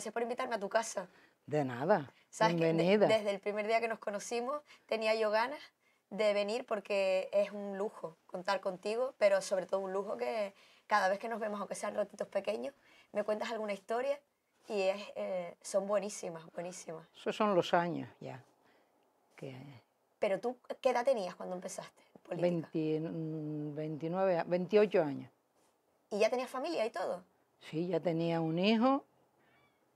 gracias por invitarme a tu casa. De nada. Bienvenida. desde el primer día que nos conocimos tenía yo ganas de venir porque es un lujo contar contigo, pero sobre todo un lujo que cada vez que nos vemos, aunque sean ratitos pequeños, me cuentas alguna historia y es, eh, son buenísimas, buenísimas. Esos son los años ya. Pero tú, ¿qué edad tenías cuando empezaste? 29, 28 mm, años. ¿Y ya tenías familia y todo? Sí, ya tenía un hijo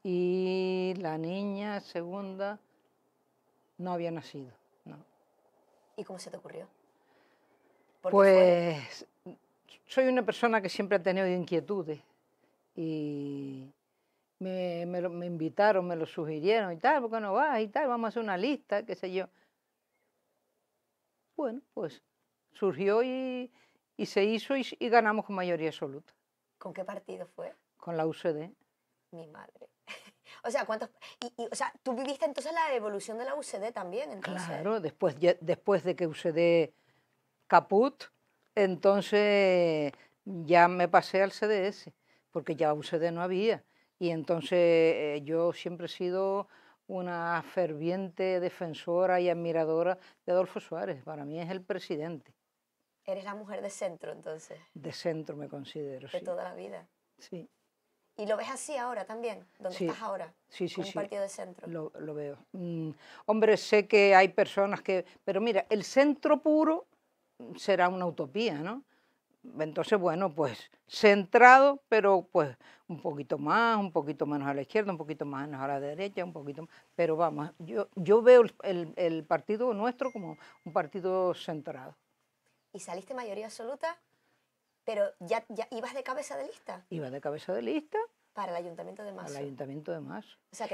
y la niña segunda no había nacido. No. ¿Y cómo se te ocurrió? Pues soy una persona que siempre ha tenido inquietudes y me, invitaron, me lo sugirieron y tal, ¿por qué no vas? Y tal, vamos a hacer una lista, qué sé yo. Bueno, pues surgió y, se hizo y ganamos con mayoría absoluta. ¿Con qué partido fue? Con la UCD. Mi madre. O sea, ¿cuántos...? Y, o sea, tú viviste entonces la evolución de la UCD también, entonces. Claro, después, después de que UCD caput, entonces ya me pasé al CDS, porque ya UCD no había. Y entonces eh, yo siempre he sido una ferviente defensora y admiradora de Adolfo Suárez. Para mí es el presidente. Eres la mujer de centro, entonces. De centro me considero. De toda la vida. Sí. ¿Y lo ves así ahora también? ¿Dónde estás ahora? En un partido de centro. Lo, lo veo. Mm, hombre, sé que hay personas que... Pero mira, el centro puro será una utopía, ¿no? Entonces, bueno, pues centrado, pero pues un poquito más, un poquito menos a la izquierda, un poquito más a la derecha, un poquito más. Pero vamos, yo, yo veo el, el partido nuestro como un partido centrado. ¿Y saliste mayoría absoluta? Pero ya, ibas de cabeza de lista. Iba de cabeza de lista. Para el Ayuntamiento de Más. Para el Ayuntamiento de Más.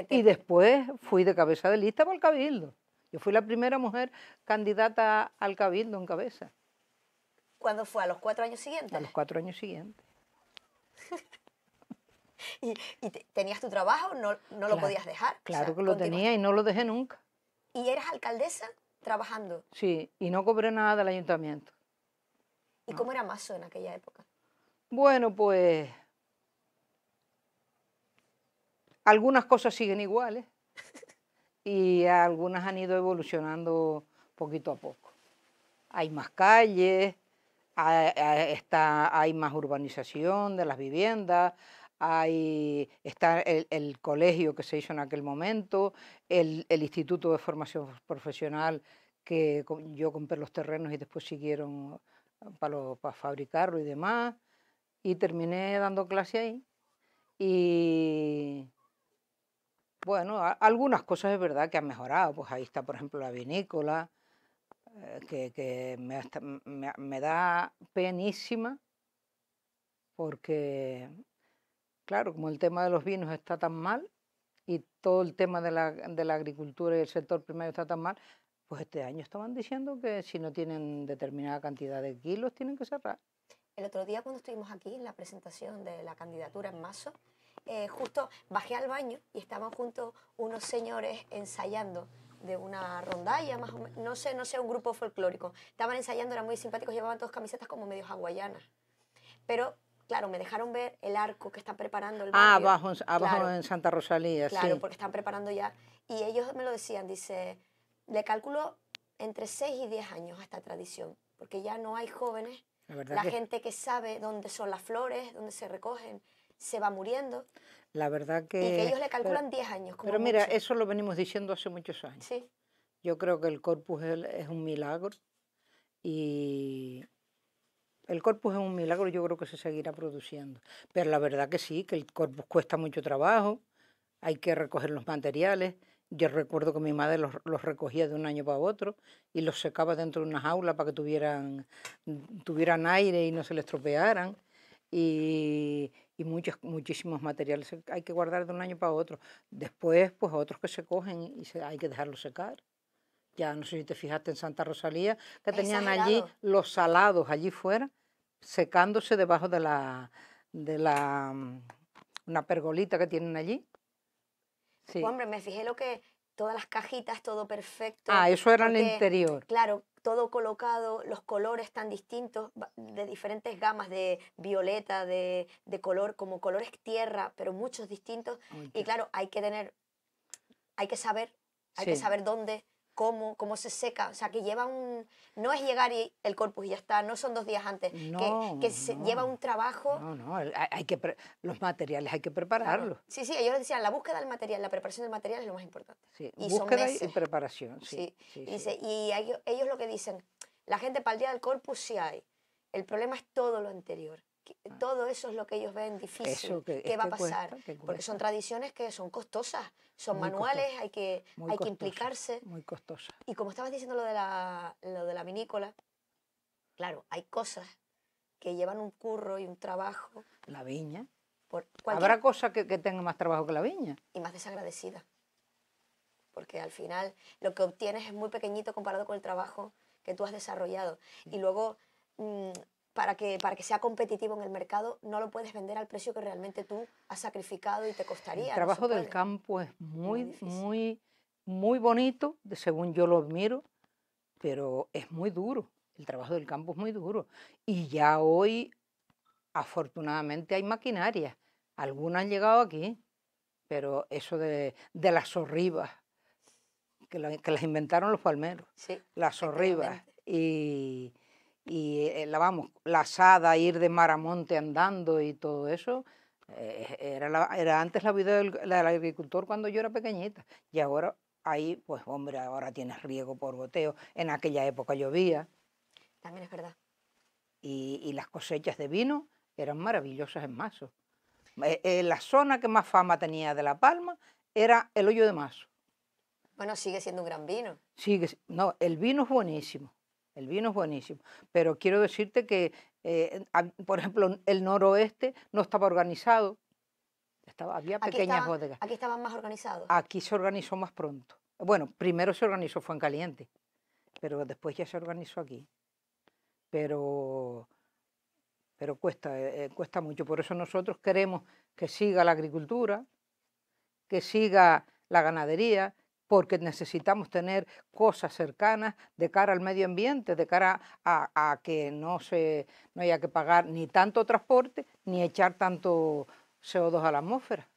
Y después fui de cabeza de lista para el Cabildo. Yo fui la primera mujer candidata al Cabildo en cabeza. ¿Cuándo fue? ¿A los cuatro años siguientes? A los cuatro años siguientes. ¿Y, tenías tu trabajo? ¿No, lo podías dejar? Claro que lo tenía y no lo dejé nunca. ¿Y eras alcaldesa trabajando? Sí, y no cobré nada del ayuntamiento. ¿Y ah. cómo era Mazo en aquella época? Bueno, pues algunas cosas siguen iguales y algunas han ido evolucionando poquito a poco. Hay más calles, hay, está, hay más urbanización de las viviendas, hay, está el, colegio que se hizo en aquel momento, el, Instituto de Formación Profesional que yo compré los terrenos y después siguieron para, fabricarlo y demás. Y terminé dando clase ahí. Y bueno, algunas cosas es verdad que han mejorado. Pues ahí está, por ejemplo, la vinícola, eh, que, me, da penísima porque, claro, como el tema de los vinos está tan mal, y todo el tema de la, de la, agricultura y el sector primario está tan mal, pues este año estaban diciendo que si no tienen determinada cantidad de kilos tienen que cerrar. El otro día cuando estuvimos aquí en la presentación de la candidatura en Mazo, eh, justo bajé al baño y estaban juntos unos señores ensayando de una rondalla, más o menos, no sé, no sé, un grupo folclórico. Estaban ensayando, eran muy simpáticos, llevaban todos camisetas como medio hawaianas. Pero claro, me dejaron ver el arco que están preparando el ah, barrio. Ah, abajo, abajo en Santa Rosalía, sí. Claro, porque están preparando ya. Y ellos me lo decían, dice, le calculo entre 6 y 10 años a esta tradición, porque ya no hay jóvenes. La, gente que sabe dónde son las flores, dónde se recogen, se va muriendo. La verdad que... Y que ellos le calculan 10 años. pero mira, eso lo venimos diciendo hace muchos años. Sí. Yo creo que el corpus es un milagro y el corpus es un milagro, yo creo que se seguirá produciendo. Pero la verdad que sí, que el corpus cuesta mucho trabajo, hay que recoger los materiales, yo recuerdo que mi madre los, recogía de un año para otro y los secaba dentro de una jaula para que tuvieran, tuvieran aire y no se les estropearan. Y, y muchos, muchísimos materiales hay que guardar de un año para otro. Después, pues otros que se cogen y se, hay que dejarlos secar. Ya no sé si te fijaste en Santa Rosalía, que tenían allí los salados allí fuera, secándose debajo de la, de la mm, una pergolita que tienen allí Hombre, me fijé lo que todas las cajitas, todo perfecto. Ah, eso era el interior. Claro, todo colocado, los colores tan distintos, de diferentes gamas, de violeta, de, color, como colores tierra, pero muchos distintos. y claro, hay que tener, hay que saber, hay que saber dónde, cómo, se seca, o sea, que lleva un... No es llegar y el corpus y ya está, no son dos días antes, que, que lleva un trabajo... No, no, hay que los materiales hay que prepararlos. Sí, sí, ellos decían, la búsqueda del material, la preparación del material es lo más importante. Sí, y búsqueda y preparación, sí. sí. y, ellos lo que dicen, la gente para el día del corpus sí hay, el problema es todo lo anterior todo eso es lo que ellos ven difícil. ¿Qué va a este pasar? Porque son tradiciones que son costosas, son manuales, hay, que, hay que implicarse. Muy costosas. Y como estabas diciendo lo de, la, lo de la vinícola, claro, hay cosas que llevan un curro y un trabajo. La viña. Habrá cosas que, que tengan más trabajo que la viña. Y más desagradecida. Porque al final lo que obtienes es muy pequeñito comparado con el trabajo que tú has desarrollado. Y luego... Mm, para que, para que sea competitivo en el mercado, no lo puedes vender al precio que realmente tú has sacrificado y te costaría. El trabajo del campo es muy, muy, muy, bonito, según yo lo admiro, pero es muy duro. El trabajo del campo es muy duro. Y ya hoy, afortunadamente, hay maquinaria. Algunas han llegado aquí, pero eso de, de las zorribas, que, que, las inventaron los palmeros, sí, las zorribas. Y y eh, la, vamos, la asada, ir de mar a monte andando y todo eso, eh, era, era antes la vida del, agricultor cuando yo era pequeñita. Y ahora ahí, pues hombre, ahora tienes riego por goteo. En aquella época llovía. También es verdad. Y, las cosechas de vino eran maravillosas en Mazo. Eh, la zona que más fama tenía de La Palma era el hoyo de Mazo. Bueno, sigue siendo un gran vino. Sigue, no, el vino es buenísimo el vino es buenísimo, pero quiero decirte que, eh, por ejemplo, el noroeste no estaba organizado, estaba, había pequeñas bodegas. Aquí estaban más organizados. Aquí se organizó más pronto. Bueno, primero se organizó fue en Caliente, pero después ya se organizó aquí. Pero, pero cuesta, eh, eh, cuesta mucho. Por eso nosotros queremos que siga la agricultura, que siga la ganadería, porque necesitamos tener cosas cercanas de cara al medio ambiente, de cara a, que no, se, haya que pagar ni tanto transporte ni echar tanto CO2 a la atmósfera.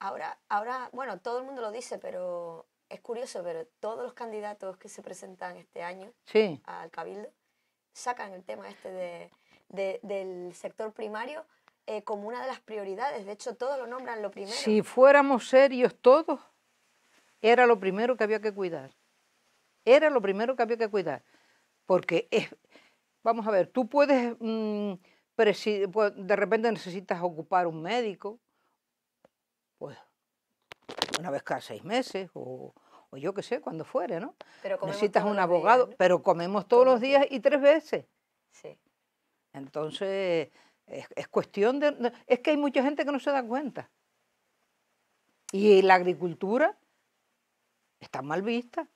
Ahora, ahora, bueno, todo el mundo lo dice, pero es curioso, pero todos los candidatos que se presentan este año al Cabildo sacan el tema este del sector primario eh, como una de las prioridades. De hecho, todos lo nombran lo primero. Si fuéramos serios todos, era lo primero que había que cuidar. Era lo primero que había que cuidar. Porque, vamos a ver, tú puedes, mm, pues, de repente necesitas ocupar un médico, pues una vez cada seis meses o, yo qué sé, cuando fuere, ¿no? necesitas un abogado, pero comemos todos, los días y tres veces. Sí. Entonces, es, cuestión de... Es que hay mucha gente que no se da cuenta. Y la agricultura está mal vista.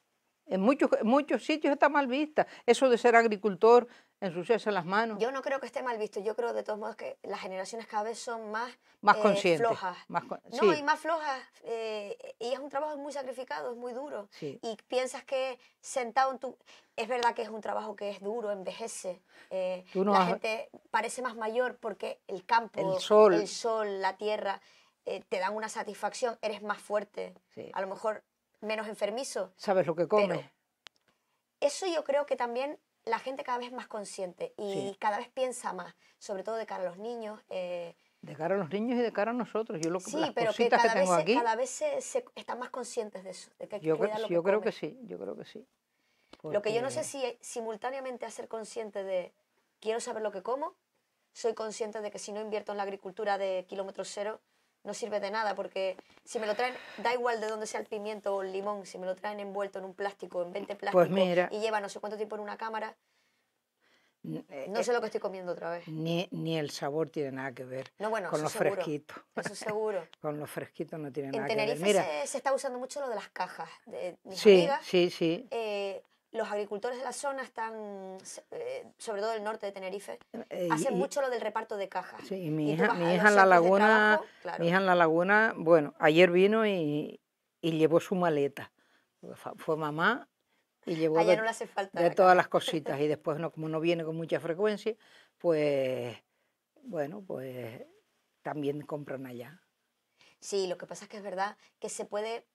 En muchos, muchos sitios está mal vista. Eso de ser agricultor ensuciarse las manos. Yo no creo que esté mal visto. Yo creo de todos modos que las generaciones cada vez son más, más eh, flojas. Más No, y más flojas. Eh, y es un trabajo muy sacrificado, es muy duro. Y piensas que sentado en tu... Es verdad que es un trabajo que es duro, envejece. Eh, la gente parece más mayor porque el campo, el sol, la tierra, te dan una satisfacción, eres más fuerte. A lo mejor menos enfermizo. Sabes lo que come. Eso yo creo que también la gente cada vez es más consciente y cada vez piensa más, sobre todo de cara a los niños. Eh, de cara a los niños y de cara a nosotros. Yo lo sí, las pero que cada, que tengo aquí, cada vez están más conscientes de eso. De que yo, creo, que que sí, yo creo que sí. Lo que yo no sé si simultáneamente a ser consciente de quiero saber lo que como, soy consciente de que si no invierto en la agricultura de kilómetro cero, no sirve de nada porque si me lo traen, da igual de dónde sea el pimiento o el limón, si me lo traen envuelto en un plástico, en 20 pues plásticos y lleva no sé cuánto tiempo en una cámara, no eh, sé eh, lo que estoy comiendo otra vez. Ni, ni el sabor tiene nada que ver con los fresquito. fresquitos. Eso seguro. con lo fresquitos no tiene nada que ver. En se, se, está usando mucho lo de las cajas. De mis sí, sí, sí, eh, los agricultores de la zona están, eh, sobre todo el norte de Tenerife, eh, hacen mucho lo del reparto de cajas. Sí, mi hija, en la laguna, la laguna, bueno, ayer vino y, llevó su maleta. Fue mamá y llevó ayer de, hace todas las cositas y después no, como no viene con mucha frecuencia, pues bueno, pues también compran allá. Sí, lo que pasa es que es verdad que se puede,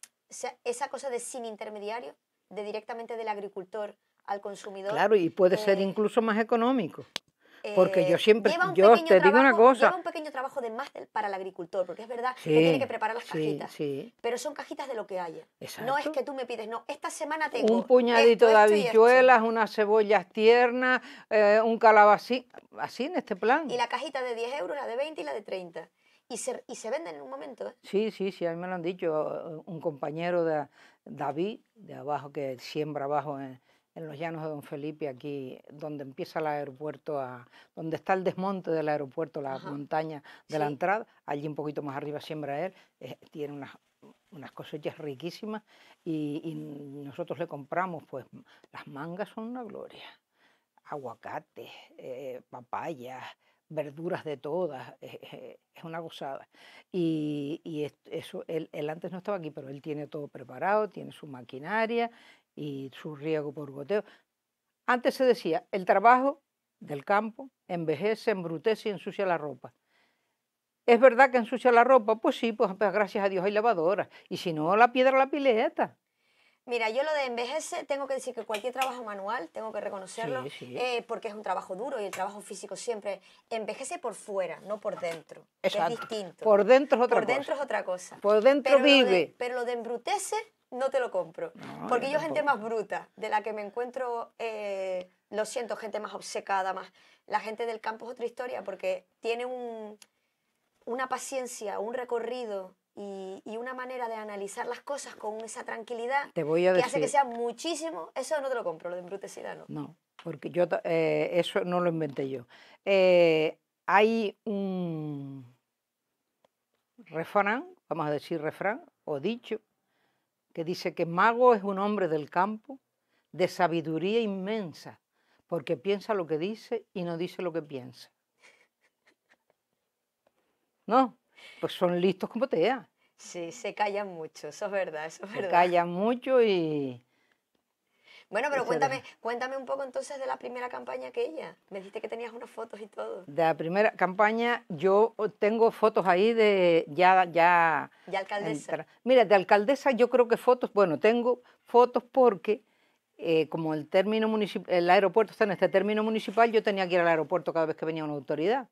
esa cosa de sin intermediario de directamente del agricultor al consumidor. Claro, y puede ser eh, incluso más económico. Porque yo eh, siempre, yo te digo una cosa. Lleva un pequeño trabajo de más para el agricultor, porque es verdad que tiene que preparar las cajitas. Sí. Pero son cajitas de lo que haya. No es que tú me pides, no, esta semana tengo. Un puñadito de habichuelas, unas cebollas tiernas, eh, un calabacín, así en este plan. Y la cajita de 10 euros, la de 20 y la de 30 y se, y se venden en un momento. ¿eh? Sí, sí, sí, a mí me lo han dicho. Eh, un compañero de David, de abajo, que siembra abajo en, los llanos de Don Felipe, aquí donde empieza el aeropuerto, a, donde está el desmonte del aeropuerto, la montaña de la entrada, allí un poquito más arriba siembra él, eh, tiene unas cosechas riquísimas y, nosotros le compramos, pues las mangas son una gloria, Aguacate, papayas, verduras de todas, eh, eh, es, una gozada. Y, eso, él, antes no estaba aquí, pero él tiene todo preparado, tiene su maquinaria y su riego por goteo. Antes se decía, el trabajo del campo envejece, embrutece y ensucia la ropa. ¿Es verdad que ensucia la ropa? Pues sí, pues, pues gracias a Dios hay lavadoras. Y si no, la piedra la pileta. Mira, yo lo de envejecer, tengo que decir que cualquier trabajo manual, tengo que reconocerlo, eh, porque es un trabajo duro y el trabajo físico siempre envejece por fuera, no por dentro. es distinto. Por dentro es otra cosa. Por dentro es otra cosa. Por dentro vive. pero lo de embrutece, no te lo compro. porque yo, gente más bruta, de la que me encuentro, eh, lo siento, gente más obsecada, más. La gente del campo es otra historia porque tiene una paciencia, un recorrido y, una manera de analizar las cosas con esa tranquilidad que hace que sea muchísimo. Eso no te lo compro, lo de embrutecida, ¿no? No, porque yo eh, eso no lo inventé yo. Eh, hay un refrán, vamos a decir refrán, o dicho, que dice que mago es un hombre del campo de sabiduría inmensa, porque piensa lo que dice y no dice lo que piensa. ¿No? pues son listos como tea. Sí, se callan mucho, eso es verdad, eso se callan mucho y... Bueno, pero cuéntame, cuéntame un poco entonces de la primera campaña que ella. Me dijiste que tenías unas fotos y todo. De la primera campaña, yo oh, tengo fotos ahí de ya... Ya, ¿De alcaldesa. Mira, de alcaldesa yo creo que fotos, bueno, tengo fotos porque... Eh, como el término municipal, el aeropuerto está en este término municipal, yo tenía que ir al aeropuerto cada vez que venía una autoridad.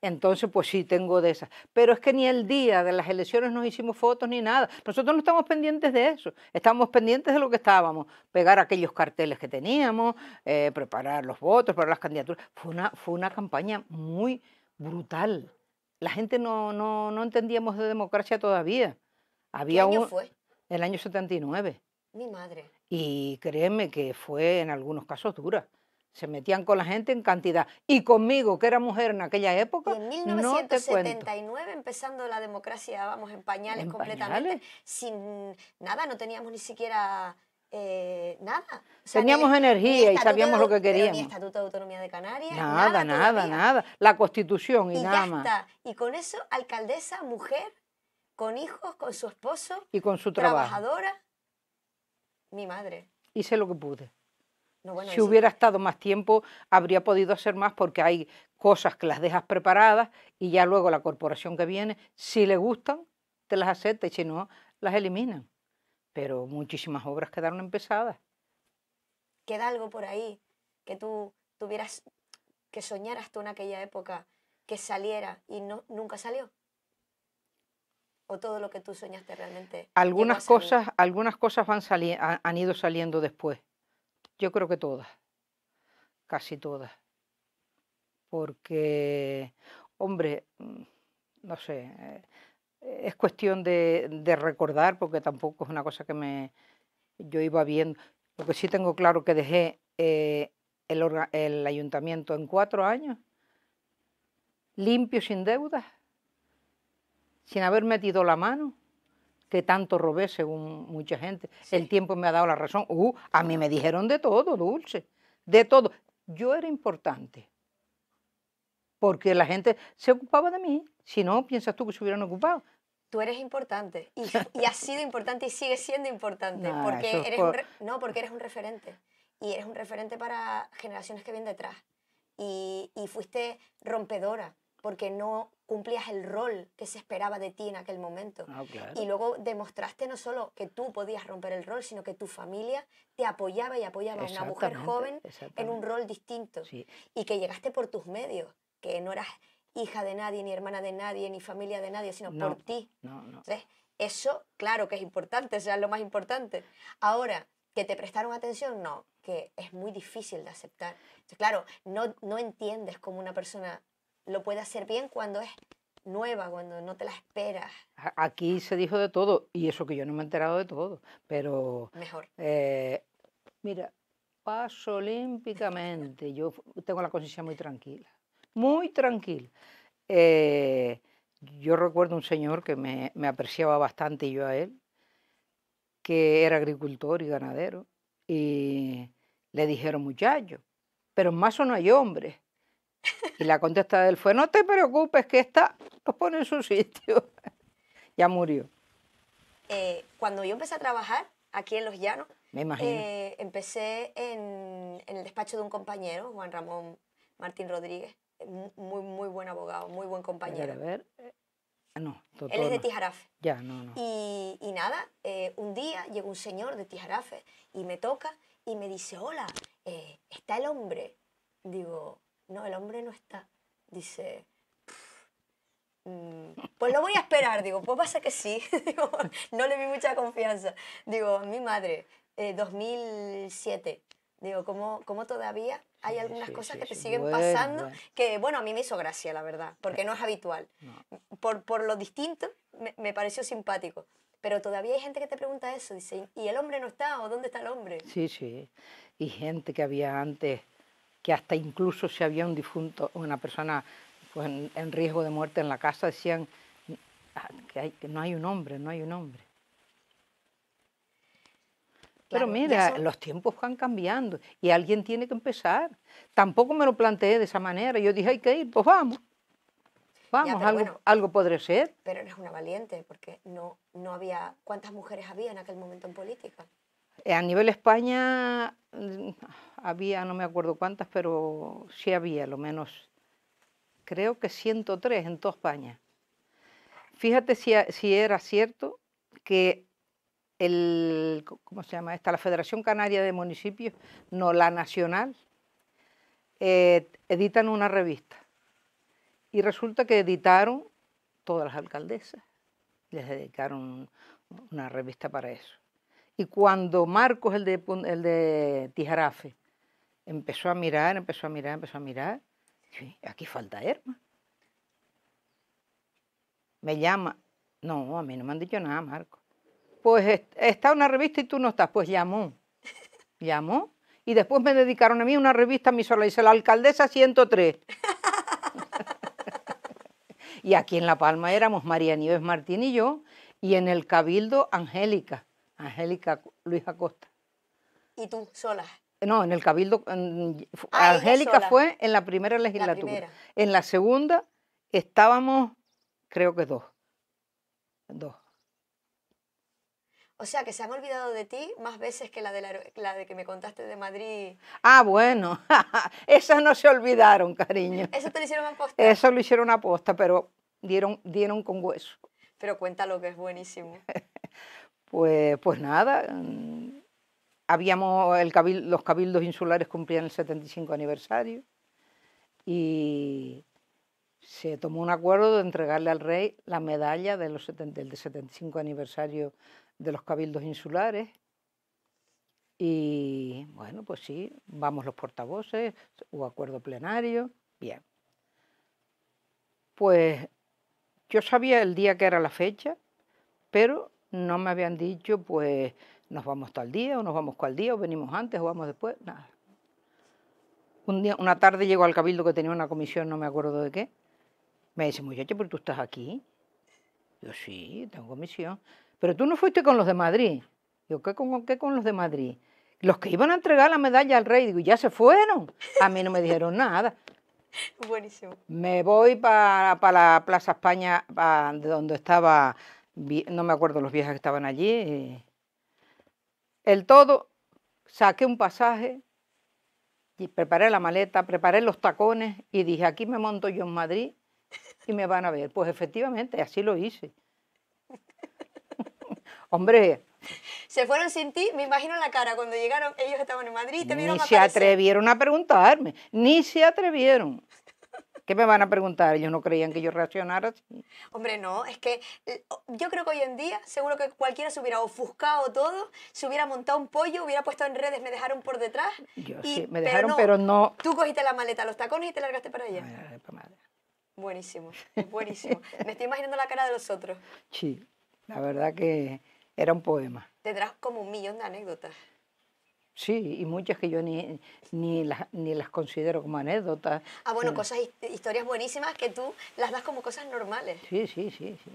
Entonces, pues sí, tengo de esas. Pero es que ni el día de las elecciones nos hicimos fotos ni nada. Nosotros no estamos pendientes de eso. Estamos pendientes de lo que estábamos. Pegar aquellos carteles que teníamos, eh, preparar los votos, para las candidaturas. Fue una, fue una campaña muy brutal. La gente no, entendíamos de democracia todavía. Había ¿Qué año fue? El año 79. Mi madre. Y créeme que fue en algunos casos dura se metían con la gente en cantidad. Y conmigo, que era mujer en aquella época. en 1979, empezando la democracia, vamos, en pañales completamente, sin nada, no teníamos ni siquiera eh, nada. teníamos energía y sabíamos lo que queríamos. Ni Estatuto de Autonomía de Canarias. Nada, nada, nada. La Constitución y, nada más. Y con eso, alcaldesa, mujer, con hijos, con su esposo. Y con su Trabajadora, mi madre. Hice lo que pude si hubiera estado más tiempo, habría podido hacer más porque hay cosas que las dejas preparadas y ya luego la corporación que viene, si le gustan, te las acepta y si no, las eliminan. Pero muchísimas obras quedaron empezadas. ¿Queda algo por ahí que tú tuvieras, que soñaras tú en aquella época, que saliera y no, nunca salió? o todo lo que tú soñaste realmente? Algunas cosas, algunas cosas van han ido saliendo después. Yo creo que todas, casi todas. Porque, hombre, mm, no sé, eh, es cuestión de, recordar, porque tampoco es una cosa que me yo iba viendo. Lo que sí tengo claro que dejé eh, el, el ayuntamiento en cuatro años, limpio, sin deudas, sin haber metido la mano que tanto robé, según mucha gente. El tiempo me ha dado la razón. Uh, a mí ah. me dijeron de todo, Dulce, de todo. Yo era importante, porque la gente se ocupaba de mí. Si no, piensas tú que se hubieran ocupado. Tú eres importante y, has sido importante y sigues siendo importante, porque, eres no, porque eres un referente y eres un referente para generaciones que vienen detrás y, y fuiste rompedora porque no cumplías el rol que se esperaba de ti en aquel momento. Ah, y luego demostraste no solo que tú podías romper el rol, sino que tu familia te apoyaba y apoyaba a una mujer joven en un rol distinto. Y que llegaste por tus medios, que no eras hija de nadie, ni hermana de nadie, ni familia de nadie, sino por ti. eso, claro que es importante, sea, es lo más importante. Ahora, que te prestaron atención, no, que es muy difícil de aceptar. claro, no, no entiendes cómo una persona lo puede hacer bien cuando es nueva, cuando no te la esperas. Aquí se dijo de todo, y eso que yo no me he enterado de todo, pero... Mejor. Eh, mira, paso olímpicamente, yo tengo la conciencia muy tranquila, muy tranquila. Eh, yo recuerdo un señor que me, apreciaba bastante yo a él, que era agricultor y ganadero, y le dijeron muchacho, pero en Mazo no hay hombres. Y la contesta de él fue, no te preocupes, que esta los pone en su sitio. ya murió. Eh, cuando yo empecé a trabajar aquí en Los Llanos, Me imagino. Eh, empecé en, el despacho de un compañero, Juan Ramón Martín Rodríguez, muy, muy buen abogado, muy buen compañero. A ver, a ver. Ah, no, Él es de Tijarafe. Ya, no, no. Y, y nada, eh, un día llega un señor de Tijarafe y me toca y me dice, hola, está el hombre. Digo, no, el hombre no está. Dice, mm, pues lo voy a esperar, digo, pues pasa que sí, no le vi mucha confianza. Digo, mi madre, 2007, eh, digo, ¿cómo, cómo todavía hay algunas cosas que te siguen pasando, que bueno, a mí me hizo gracia, la verdad, porque no es habitual. Por, por, lo distinto, me, me, pareció simpático. Pero todavía hay gente que te pregunta eso, dice, ¿y el hombre no está? ¿O dónde está el hombre? Sí, sí. Y gente que había antes que hasta incluso si había un difunto o una persona pues, en, riesgo de muerte en la casa, decían ah, que, no hay un hombre, no hay un hombre. Pero mira, los tiempos van cambiando y alguien tiene que empezar. Tampoco me lo planteé de esa manera. Yo dije, hay que ir, pues vamos. Vamos, algo, podré ser. Pero eres una valiente, porque no, no había... ¿Cuántas mujeres había en aquel momento en política? Eh, a nivel España, había, no me acuerdo cuántas, pero sí había, lo menos, creo que 103 en toda España. Fíjate si, era cierto que el, ¿cómo se llama esta? La Federación Canaria de Municipios, no, la Nacional, eh, editan una revista. Y resulta que editaron todas las alcaldesas. Les dedicaron una revista para eso. Y cuando Marcos, el de, el de Tijarafe, empezó a mirar, empezó a mirar, empezó a mirar. aquí falta Herma. Me llama. No, a mí no me han dicho nada, Marco. Pues está una revista y tú no estás. Pues llamó. Llamó. Y después me dedicaron a mí una revista a mí sola. Dice la alcaldesa 103. y aquí en La Palma éramos María Nieves Martín y yo. Y en el Cabildo, Angélica. Angélica Luis Acosta. ¿Y tú sola? No, en el Cabildo. Ah, Angélica fue en la primera legislatura. En la segunda estábamos, creo que dos. Dos. O sea, que se han olvidado de ti más veces que la de, la, de que me contaste de Madrid. Ah, bueno, esas no se olvidaron, cariño. Eso te lo hicieron posta. Eso lo hicieron aposta, pero dieron, dieron con hueso. Pero cuéntalo que es buenísimo. pues, pues nada, habíamos los cabildos insulares cumplían el 75 aniversario y se tomó un acuerdo de entregarle al rey la medalla de del 75 aniversario de los cabildos insulares. Y bueno, pues sí, vamos los portavoces, hubo acuerdo plenario, bien. Pues yo sabía el día que era la fecha, pero no me habían dicho pues nos vamos tal día, o nos vamos cual día, o venimos antes, o vamos después, nada. Un día, una tarde llego al cabildo que tenía una comisión, no me acuerdo de qué, me dice, muchacho, pero tú estás aquí. Yo sí, tengo comisión. Pero tú no fuiste con los de Madrid. Yo, ¿qué con, qué con los de Madrid? Los que iban a entregar la medalla al rey, digo, ya se fueron. A mí no me dijeron nada. Buenísimo. Me voy para, la Plaza España, donde estaba, no me acuerdo los viejos que estaban allí. Eh, el todo, saqué un pasaje y preparé la maleta, preparé los tacones y dije, aquí me monto yo en Madrid y me van a ver. Pues efectivamente, así lo hice. Hombre. Se fueron sin ti, me imagino la cara cuando llegaron, ellos estaban en Madrid te vieron Ni se atrevieron a preguntarme, ni se atrevieron. ¿Qué me van a preguntar? Ellos no creían que yo reaccionara Hombre, no, es que eh, yo creo que hoy en día, seguro que cualquiera se hubiera ofuscado todo, se hubiera montado un pollo, hubiera puesto en redes, me dejaron por detrás. Yo sí, me dejaron, pero no, Tú cogiste la maleta, los tacones y te largaste para allá. buenísimo, buenísimo. me estoy imaginando la cara de los otros. Sí, la verdad que era un poema. Tendrás como un millón de anécdotas. Sí, y muchas que yo ni, ni, las, ni las considero como anécdotas. Ah, bueno, eh, cosas, historias buenísimas que tú las das como cosas normales. Sí, sí, sí. sí.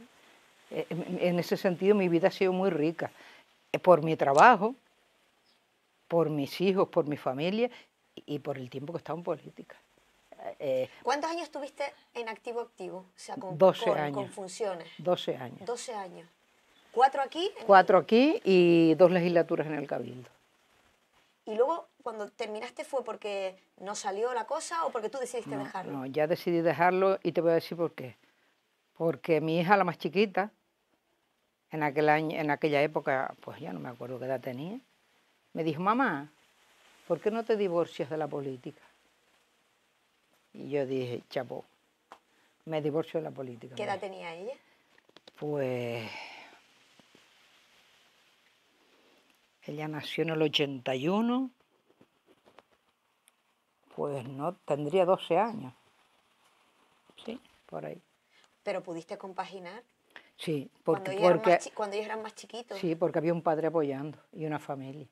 Eh, en ese sentido mi vida ha sido muy rica, eh, por mi trabajo, por mis hijos, por mi familia y por el tiempo que he estado en política. ¿Cuántos años estuviste en activo activo? O sea, con, 12 años. Con funciones. 12 años. 12 años. ¿Cuatro aquí? Cuatro aquí y dos legislaturas en el Cabildo y luego cuando terminaste fue porque no salió la cosa o porque tú decidiste dejarlo. No, ya decidí dejarlo y te voy a decir por qué. Porque mi hija, la más chiquita, en, aquel año, en aquella época, pues ya no me acuerdo qué edad tenía, me dijo, mamá, ¿por qué no te divorcias de la política? Y yo dije, chapó, me divorcio de la política. ¿Qué edad tenía ella? Pues Ella nació en el 81, pues no, tendría 12 años. Sí, por ahí. ¿Pero pudiste compaginar? Sí, porque... Cuando ellos, eran, más chiquitos. Sí, porque había un padre apoyando y una familia.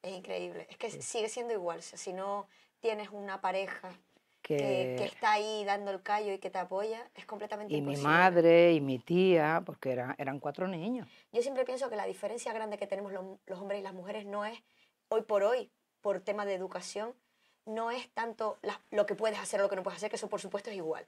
Es increíble. Es que sigue siendo igual. Si no tienes una pareja que, está ahí dando el callo y que te apoya, es completamente y imposible. Y mi madre y mi tía, porque era, eran cuatro niños. Yo siempre pienso que la diferencia grande que tenemos los, hombres y las mujeres no es, hoy por hoy, por tema de educación, no es tanto lo que puedes hacer o lo que no puedes hacer, que eso por supuesto es igual.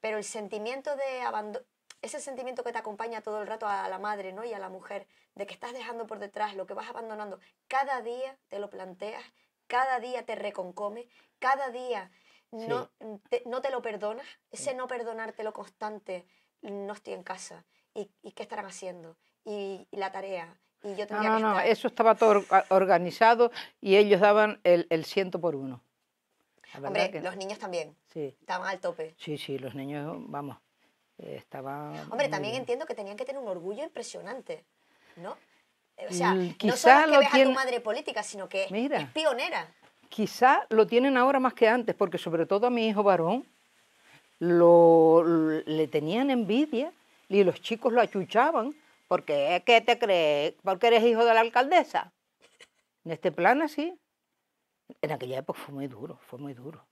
Pero el sentimiento de abandono, ese sentimiento que te acompaña todo el rato a la madre ¿no? y a la mujer, de que estás dejando por detrás lo que vas abandonando, cada día te lo planteas, cada día te reconcome, cada día no, mm, te, no te lo perdonas, ese no perdonarte lo constante, no estoy en casa, y, qué estarán haciendo, y, la tarea, y yo no, no, no, eso estaba todo organizado y ellos daban el, el ciento por uno. Hombre, los niños también. Sí. Estaban al tope. Sí, sí, los niños, vamos, eh, Hombre, también entiendo que tenían que tener un orgullo impresionante, ¿no? Eh, o sea, mm, no solo que ves a tu madre política, sino que es pionera. Quizá lo tienen ahora más que antes, porque sobre todo a mi hijo varón lo, le tenían envidia y los chicos lo achuchaban, porque eh, ¿qué te crees? Porque eres hijo de la alcaldesa. En este plan así. En aquella época fue muy duro, fue muy duro.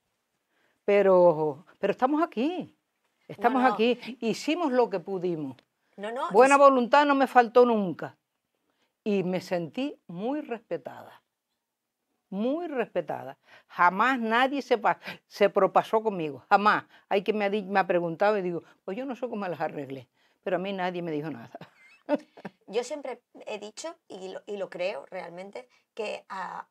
Pero, pero estamos aquí, estamos aquí, hicimos lo que pudimos. Buena voluntad no me faltó nunca y me sentí muy respetada muy respetada. Jamás nadie se, se propasó conmigo, jamás. Hay quien me ha, preguntado y digo, pues yo no sé cómo las arreglé, pero a mí nadie me dijo nada. Yo siempre he dicho, y lo, creo realmente, que ah,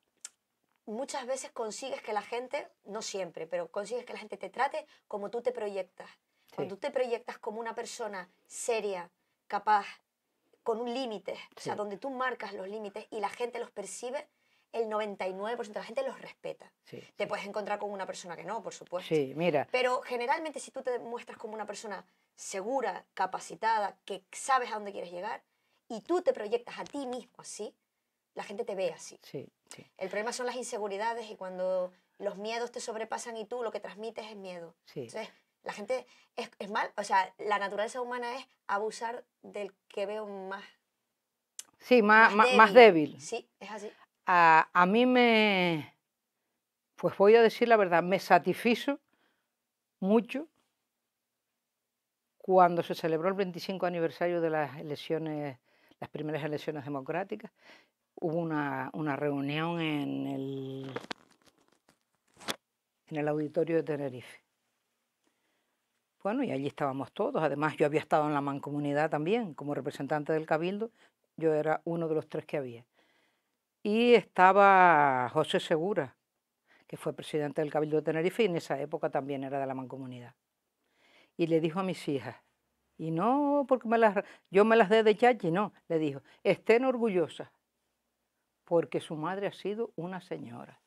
muchas veces consigues que la gente, no siempre, pero consigues que la gente te trate como tú te proyectas. Cuando tú te proyectas como una persona seria, capaz, con un límite, o sea, donde tú marcas los límites y la gente los percibe, el 99% de la gente los respeta. te puedes encontrar con una persona que no, por supuesto. mira. Pero generalmente si tú te muestras como una persona segura, capacitada, que sabes a dónde quieres llegar y tú te proyectas a ti mismo así, la gente te ve así. El problema son las inseguridades y cuando los miedos te sobrepasan y tú lo que transmites es miedo. Entonces, la gente es, mal, o sea, la naturaleza humana es abusar del que veo más Sí, más, más débil. Sí, es así a, mí me, pues voy a decir la verdad, me satisfizo mucho cuando se celebró el 25 aniversario de las elecciones, las primeras elecciones democráticas, hubo una, reunión en el, en el auditorio de Tenerife. Bueno, y allí estábamos todos. Además, yo había estado en la mancomunidad también, como representante del Cabildo, yo era uno de los tres que había y estaba José Segura, que fue presidente del Cabildo de Tenerife y en esa época también era de la mancomunidad. Y le dijo a mis hijas, y no porque me las, yo me las dé de chachi, no, le dijo, estén orgullosas, porque su madre ha sido una señora.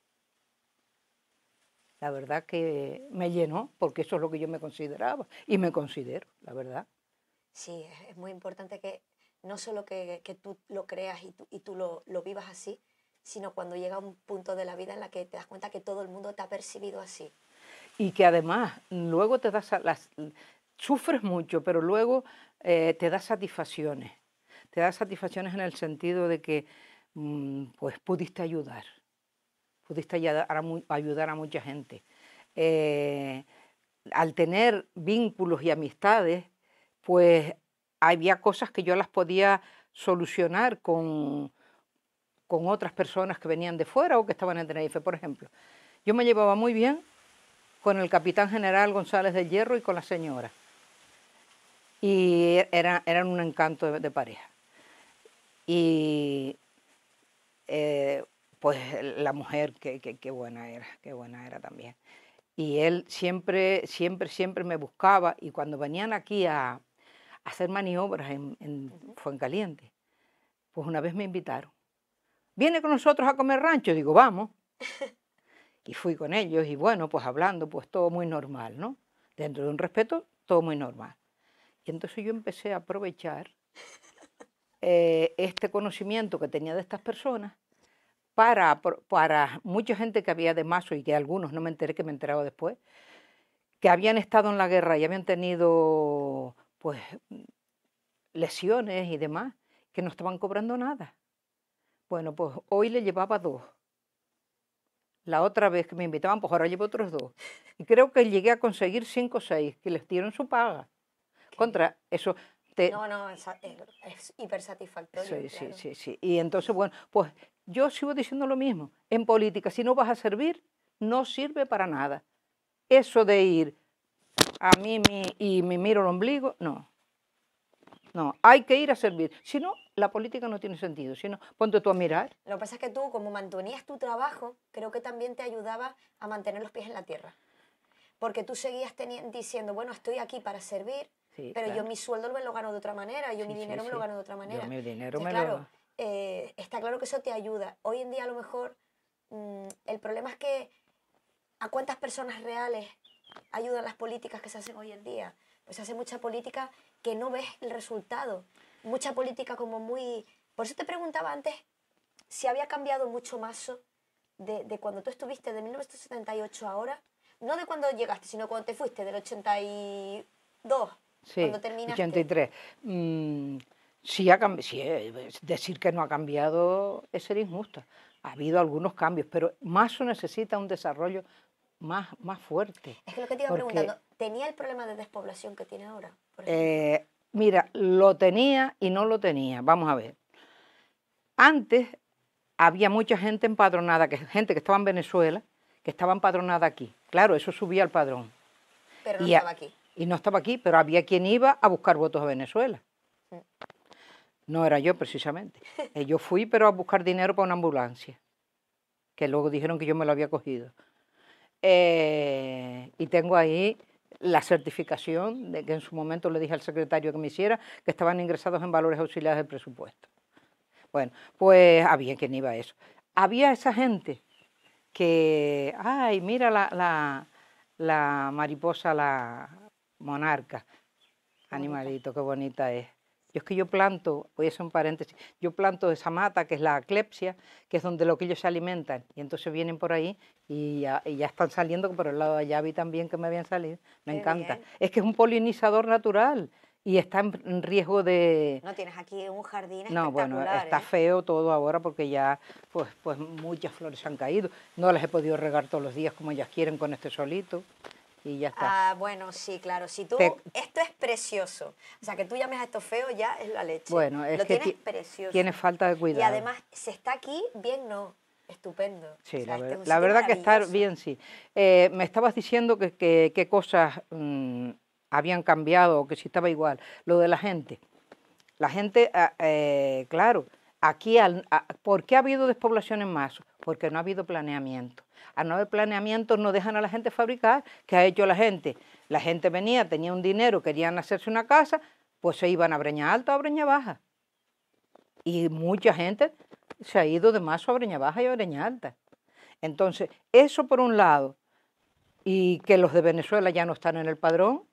La verdad que me llenó, porque eso es lo que yo me consideraba, y me considero, la verdad. Sí, es muy importante que no solo que, tú lo creas y tú, lo vivas así, sino cuando llega un punto de la vida en la que te das cuenta que todo el mundo te ha percibido así. Y que además luego te das las, sufres mucho, pero luego eh, te das satisfacciones. Te das satisfacciones en el sentido de que mm, pues pudiste ayudar, pudiste ayudar a, ayudar a mucha gente. Eh, al tener vínculos y amistades, pues había cosas que yo las podía solucionar con, con otras personas que venían de fuera o que estaban en Tenerife, por ejemplo. Yo me llevaba muy bien con el capitán general González del Hierro y con la señora. Y eran un encanto de, pareja. Y eh, pues la mujer, qué que, buena era, qué buena era también. Y él siempre, siempre, siempre me buscaba y cuando venían aquí a, hacer maniobras en Fuencaliente, pues una vez me invitaron viene con nosotros a comer rancho, digo, vamos. Y fui con ellos y bueno, pues hablando, pues todo muy normal, ¿no? Dentro de un respeto, todo muy normal. Y entonces yo empecé a aprovechar eh, este conocimiento que tenía de estas personas para, para mucha gente que había de mazo y que algunos, no me enteré que me enteraba después, que habían estado en la guerra y habían tenido pues lesiones y demás, que no estaban cobrando nada. Bueno, pues hoy le llevaba dos. La otra vez que me invitaban, pues ahora llevo otros dos. Y creo que llegué a conseguir cinco o seis, que les dieron su paga. Contra eso. Te... No, no, es, eh, hiper satisfactorio. Sí, sí, sí, sí. Y entonces, bueno, pues yo sigo diciendo lo mismo. En política, si no vas a servir, no sirve para nada. Eso de ir a mí y me miro el ombligo, no. No, hay que ir a servir. Si no, la política no tiene sentido, sino ponte tú a mirar. Lo que pasa es que tú, como mantenías tu trabajo, creo que también te ayudaba a mantener los pies en la tierra. Porque tú seguías diciendo, bueno, estoy aquí para servir, pero yo mi sueldo me lo gano de otra manera, yo mi dinero me lo gano de otra manera. Yo mi dinero claro, eh, está claro que eso te ayuda. Hoy en día a lo mejor mm, el problema es que a cuántas personas reales ayudan las políticas que se hacen hoy en día. Pues se hace mucha política que no ves el resultado mucha política como muy... Por eso te preguntaba antes si había cambiado mucho más de, de cuando tú estuviste de 1978 a ahora, no de cuando llegaste, sino cuando te fuiste, del 82, cuando terminaste. 83. Mm, si ha eh, decir que no ha cambiado es ser injusto. Ha habido algunos cambios, pero Maso necesita un desarrollo más, más fuerte. Es que lo que te iba preguntando, ¿tenía el problema de despoblación que tiene ahora? Eh, Mira, lo tenía y no lo tenía. Vamos a ver. Antes había mucha gente empadronada, que, gente que estaba en Venezuela, que estaba empadronada aquí. Claro, eso subía al padrón. Pero no estaba aquí. Y no estaba aquí, pero había quien iba a buscar votos a Venezuela. Mm. No era yo precisamente. Eh, yo fui, pero a buscar dinero para una ambulancia, que luego dijeron que yo me lo había cogido. Eh, y tengo ahí la certificación de que en su momento le dije al secretario que me hiciera, que estaban ingresados en valores auxiliares del presupuesto. Bueno, pues había quien iba a eso. Había esa gente que, ay, mira la, la, la mariposa, la monarca, animalito, qué bonita es. Yo es que yo planto, voy a hacer un paréntesis, yo planto esa mata que es la aclepsia, que es donde lo que ellos se alimentan. Y entonces vienen por ahí y ya, están saliendo, por el lado de allá vi también que me habían salido. Me encanta. Es que es un polinizador natural y está en riesgo de... No tienes aquí un jardín No, bueno, está ¿eh? feo todo ahora porque ya pues, pues muchas flores han caído. No las he podido regar todos los días como ellas quieren con este solito y ya está. Ah, bueno, sí, claro. Si tú, esto es precioso. O sea, que tú llames a esto feo ya es la leche. Bueno, Lo tienes precioso. Tienes falta de cuidado. Y además, se está aquí bien, no. Estupendo. Sí, la, este verdad que estar bien, sí. Eh, me estabas diciendo que qué cosas mm, habían cambiado o que si estaba igual. Lo de la gente. La gente, ah, eh, claro, aquí, ¿por qué ha habido despoblación en Maso? Porque no ha habido planeamiento a no haber planeamientos, no dejan a la gente fabricar, ¿qué ha hecho la gente? La gente venía, tenía un dinero, querían hacerse una casa, pues se iban a Breña Alta o a Breña Baja. Y mucha gente se ha ido de más a Breña Baja y a Breña Alta. Entonces, eso por un lado, y que los de Venezuela ya no están en el padrón,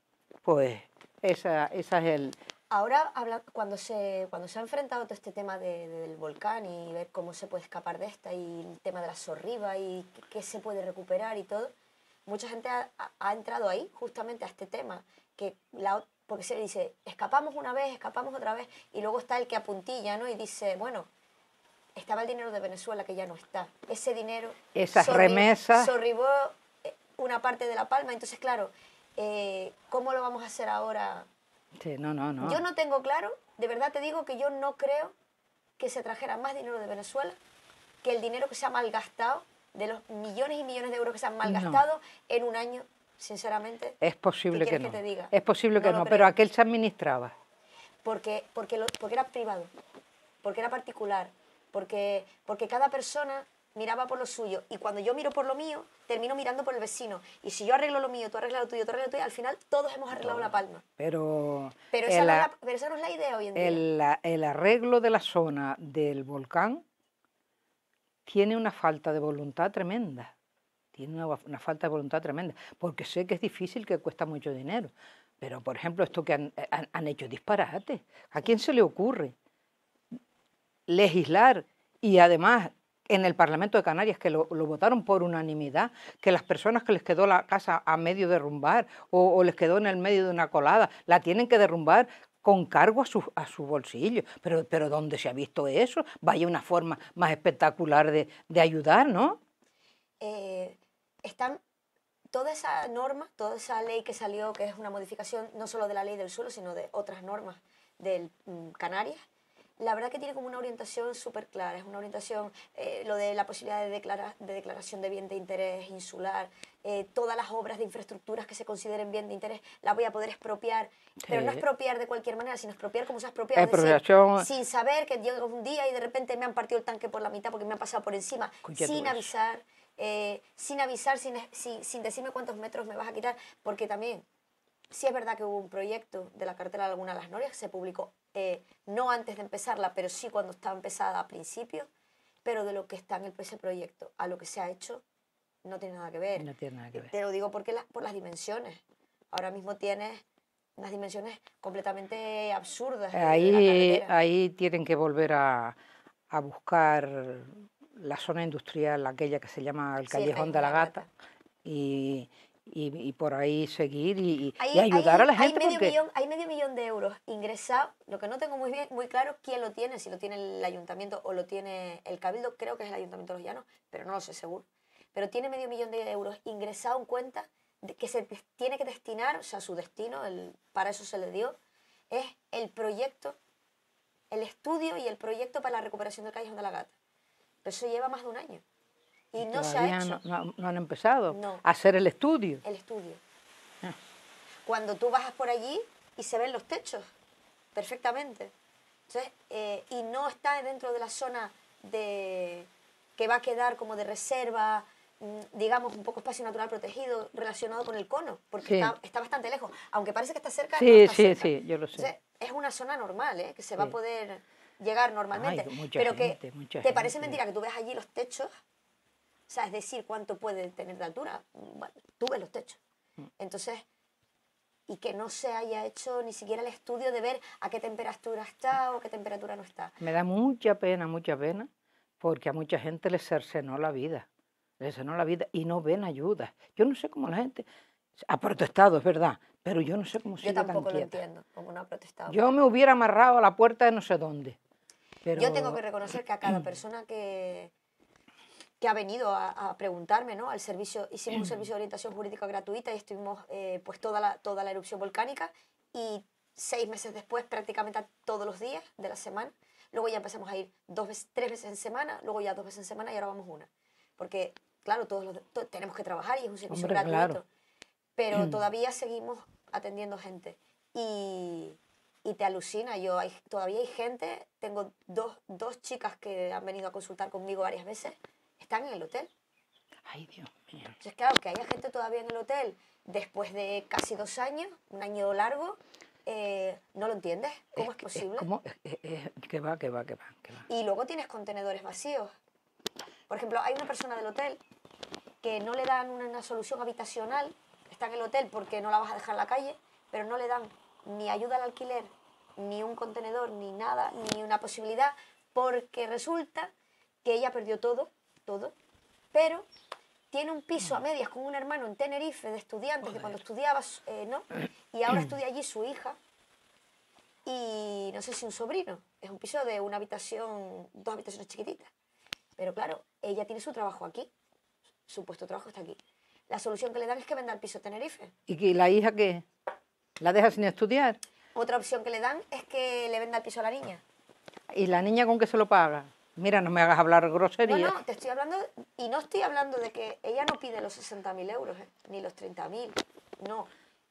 pues esa, esa es el, Ahora, cuando se, cuando se ha enfrentado todo este tema del volcán y ver cómo se puede escapar de esta y el tema de la sorriba y qué, se puede recuperar y todo, mucha gente ha, entrado ahí justamente a este tema, que la, porque se le dice, escapamos una vez, escapamos otra vez, y luego está el que apuntilla ¿no? y dice, bueno, estaba el dinero de Venezuela que ya no está, ese dinero... Esas Sorribó eh, una parte de La Palma, entonces claro, eh, ¿cómo lo vamos a hacer ahora? no, Yo no tengo claro, de verdad te digo que yo no creo que se trajera más dinero de Venezuela que el dinero que se ha malgastado, de los millones y millones de euros que se han malgastado en un año, sinceramente. Es posible que no. Es posible que no, pero aquel se administraba. Porque, porque, porque era privado, porque era particular, porque, porque cada persona miraba por lo suyo y cuando yo miro por lo mío, termino mirando por el vecino. Y si yo arreglo lo mío, tú arreglas lo tuyo, tú arreglas lo tuyo, al final todos hemos arreglado la palma. Pero, pero, esa, no es la, idea hoy en día. El, arreglo de la zona del volcán tiene una falta de voluntad tremenda. Tiene una, falta de voluntad tremenda. Porque sé que es difícil, que cuesta mucho dinero. Pero, por ejemplo, esto que han, han, han hecho disparates. ¿A quién se le ocurre legislar y además en el Parlamento de Canarias, que lo, votaron por unanimidad, que las personas que les quedó la casa a medio derrumbar o, les quedó en el medio de una colada, la tienen que derrumbar con cargo a su, a su bolsillo. Pero, pero ¿dónde se ha visto eso? Vaya una forma más espectacular de, ayudar, ¿no? Eh, están toda esa norma, toda esa ley que salió, que es una modificación no solo de la ley del suelo, sino de otras normas del mm, Canarias, la verdad que tiene como una orientación súper clara, es una orientación, eh, lo de la posibilidad de, de declaración de bien de interés insular, eh, todas las obras de infraestructuras que se consideren bien de interés, las voy a poder expropiar, pero no expropiar de cualquier manera, sino expropiar como se ha expropiado, sin saber que llega un día y de repente me han partido el tanque por la mitad porque me han pasado por encima, eh, sin avisar, sin avisar, sin, sin decirme cuántos metros me vas a quitar, porque también Sí es verdad que hubo un proyecto de la cartera de Laguna las Norias que se publicó eh, no antes de empezarla, pero sí cuando estaba empezada a principio, pero de lo que está en el, ese proyecto a lo que se ha hecho no tiene nada que ver. No tiene nada que ver. Te lo digo porque las por las dimensiones. Ahora mismo tienes unas dimensiones completamente absurdas. Ahí, ahí tienen que volver a, a buscar la zona industrial, aquella que se llama el Callejón de la Gata, y, y, por ahí seguir y, ayudar a la gente. Hay medio, millón, hay medio millón de euros ingresados, lo que no tengo muy bien muy claro quién lo tiene, si lo tiene el ayuntamiento o lo tiene el cabildo, creo que es el ayuntamiento de los llanos, pero no lo sé seguro. Pero tiene medio millón de euros ingresado en cuenta que se tiene que destinar, o sea, su destino, el, para eso se le dio, es el proyecto, el estudio y el proyecto para la recuperación del Callejón de la Gata. Pero eso lleva más de un año. Y, no se ha hecho. No, han empezado a hacer el estudio. El estudio. Ah. Cuando tú bajas por allí y se ven los techos perfectamente. Entonces, eh, y no está dentro de la zona de, que va a quedar como de reserva, mm, digamos, un poco espacio natural protegido relacionado con el cono, porque está, bastante lejos. Aunque parece que está cerca. Sí, sí, sí, yo lo sé. es una zona normal, ¿eh? que se va a poder llegar normalmente. pero que te parece mentira que tú veas allí los techos o sea, es decir, cuánto puede tener de altura. Bueno, tú los techos. Mm. Entonces, y que no se haya hecho ni siquiera el estudio de ver a qué temperatura está o qué temperatura no está. Me da mucha pena, mucha pena, porque a mucha gente le cercenó la vida. Le cercenó la vida y no ven ayuda. Yo no sé cómo la gente ha protestado, es verdad, pero yo no sé cómo se Yo tampoco lo entiendo, como no ha protestado. Yo me hubiera amarrado a la puerta de no sé dónde. Pero... Yo tengo que reconocer que a cada persona que, que ha venido a, preguntarme, ¿no? Al servicio, hicimos un mm. servicio de orientación jurídica gratuita y estuvimos eh, pues toda la, toda la erupción volcánica y seis meses después prácticamente todos los días de la semana. Luego ya empezamos a ir dos tres veces en semana, luego ya dos veces en semana y ahora vamos una. Porque, claro, todos tenemos que trabajar y es un servicio gratuito. Pero mm. todavía seguimos atendiendo gente. Y, te alucina. Yo todavía hay gente, tengo dos, dos chicas que han venido a consultar conmigo varias veces están en el hotel. Ay, Dios mío. Entonces, claro, que haya gente todavía en el hotel después de casi dos años, un año largo, eh, no lo entiendes. ¿Cómo es, posible? ¿Qué que va, que va, que va, Y luego tienes contenedores vacíos. Por ejemplo, hay una persona del hotel que no le dan una solución habitacional, está en el hotel porque no la vas a dejar en la calle, pero no le dan ni ayuda al alquiler, ni un contenedor, ni nada, ni una posibilidad, porque resulta que ella perdió todo todo, pero tiene un piso a medias con un hermano en Tenerife de estudiantes que cuando estudiaba, eh, ¿no? Y ahora estudia allí su hija y no sé si un sobrino. Es un piso de una habitación, dos habitaciones chiquititas. Pero claro, ella tiene su trabajo aquí, su puesto trabajo está aquí. La solución que le dan es que venda el piso a Tenerife. ¿Y que la hija qué? ¿La deja sin estudiar? Otra opción que le dan es que le venda el piso a la niña. ¿Y la niña con qué se lo paga? Mira, no me hagas hablar grosería. No, no, te estoy hablando, y no estoy hablando de que ella no pide los 60.000 euros, eh, ni los 30.000, no.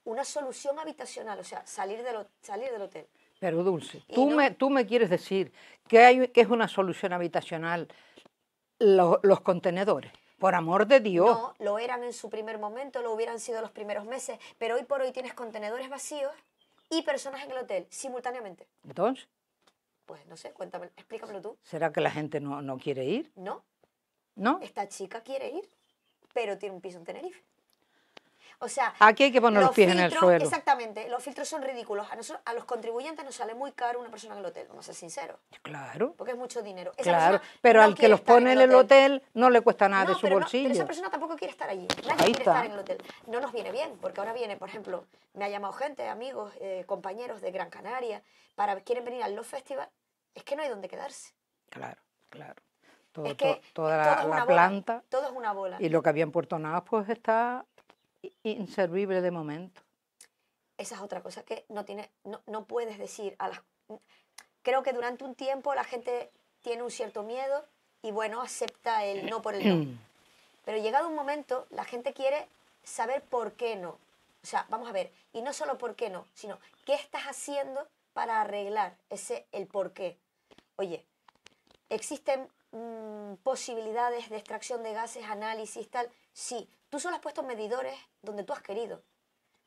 Una solución habitacional, o sea, salir, de salir del hotel. Pero Dulce, tú, me, tú me quieres decir que, hay, que es una solución habitacional los contenedores. Por amor de Dios. No, lo eran en su primer momento, lo hubieran sido los primeros meses, pero hoy por hoy tienes contenedores vacíos y personas en el hotel simultáneamente. Entonces. Pues no sé, cuéntame, explícamelo tú. ¿Será que la gente no, no quiere ir? No. ¿No? Esta chica quiere ir, pero tiene un piso en Tenerife sea, aquí hay que poner los, filtros, en el suelo. Exactamente, los filtros son ridículos. A, nosotros, a los contribuyentes nos sale muy caro una persona en el hotel, vamos a ser sinceros. Claro. Porque es mucho dinero. claro, pero al que los pone en el hotel. no le cuesta nada de su bolsillo. pero esa persona tampoco quiere estar allí. Nadie quiere estar en el hotel. No nos viene bien, porque ahora viene, por ejemplo, me ha llamado gente, amigos, eh, compañeros de Gran Canaria, para quieren venir al Love Festival. Es que no hay dónde quedarse. Claro, claro. toda la, planta. todo es una bola. Y lo que había en Puerto Navas pues está inservible de momento. Esa es otra cosa que no, tiene, no, puedes decir. A las, creo que durante un tiempo la gente tiene un cierto miedo y bueno, acepta el no por el no. Pero llegado un momento, la gente quiere saber por qué no. O sea, vamos a ver, y no solo por qué no, sino qué estás haciendo para arreglar ese el por qué. Oye, existen mm, posibilidades de extracción de gases, análisis, tal. Sí, tú solo has puesto medidores donde tú has querido,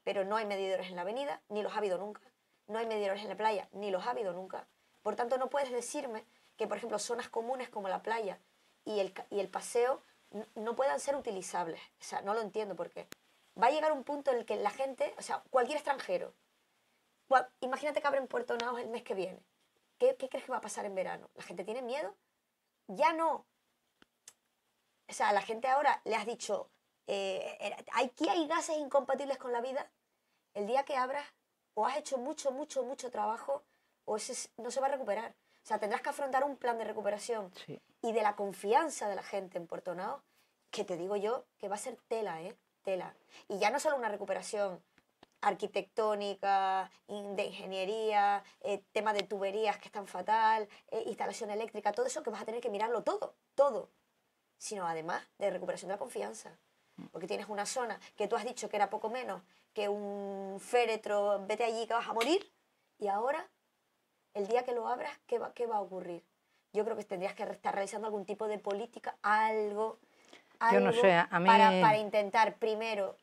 pero no hay medidores en la avenida, ni los ha habido nunca. No hay medidores en la playa, ni los ha habido nunca. Por tanto, no puedes decirme que, por ejemplo, zonas comunes como la playa y el, y el paseo no puedan ser utilizables. O sea, no lo entiendo por qué. Va a llegar un punto en el que la gente, o sea, cualquier extranjero, imagínate que abren Puerto Naos el mes que viene. ¿Qué, ¿Qué crees que va a pasar en verano? ¿La gente tiene miedo? Ya no, o sea, a la gente ahora le has dicho, eh, aquí hay gases incompatibles con la vida, el día que abras o has hecho mucho, mucho, mucho trabajo o ese no se va a recuperar. O sea, tendrás que afrontar un plan de recuperación y de la confianza de la gente en Puerto Nao, que te digo yo que va a ser tela, ¿eh? Tela. Y ya no solo una recuperación arquitectónica, de ingeniería, eh, tema de tuberías que están fatal, eh, instalación eléctrica, todo eso que vas a tener que mirarlo todo, todo sino además de recuperación de la confianza. Porque tienes una zona que tú has dicho que era poco menos que un féretro, vete allí que vas a morir, y ahora, el día que lo abras, ¿qué va, a ocurrir? Yo creo que tendrías que estar realizando algún tipo de política, algo, algo para, intentar primero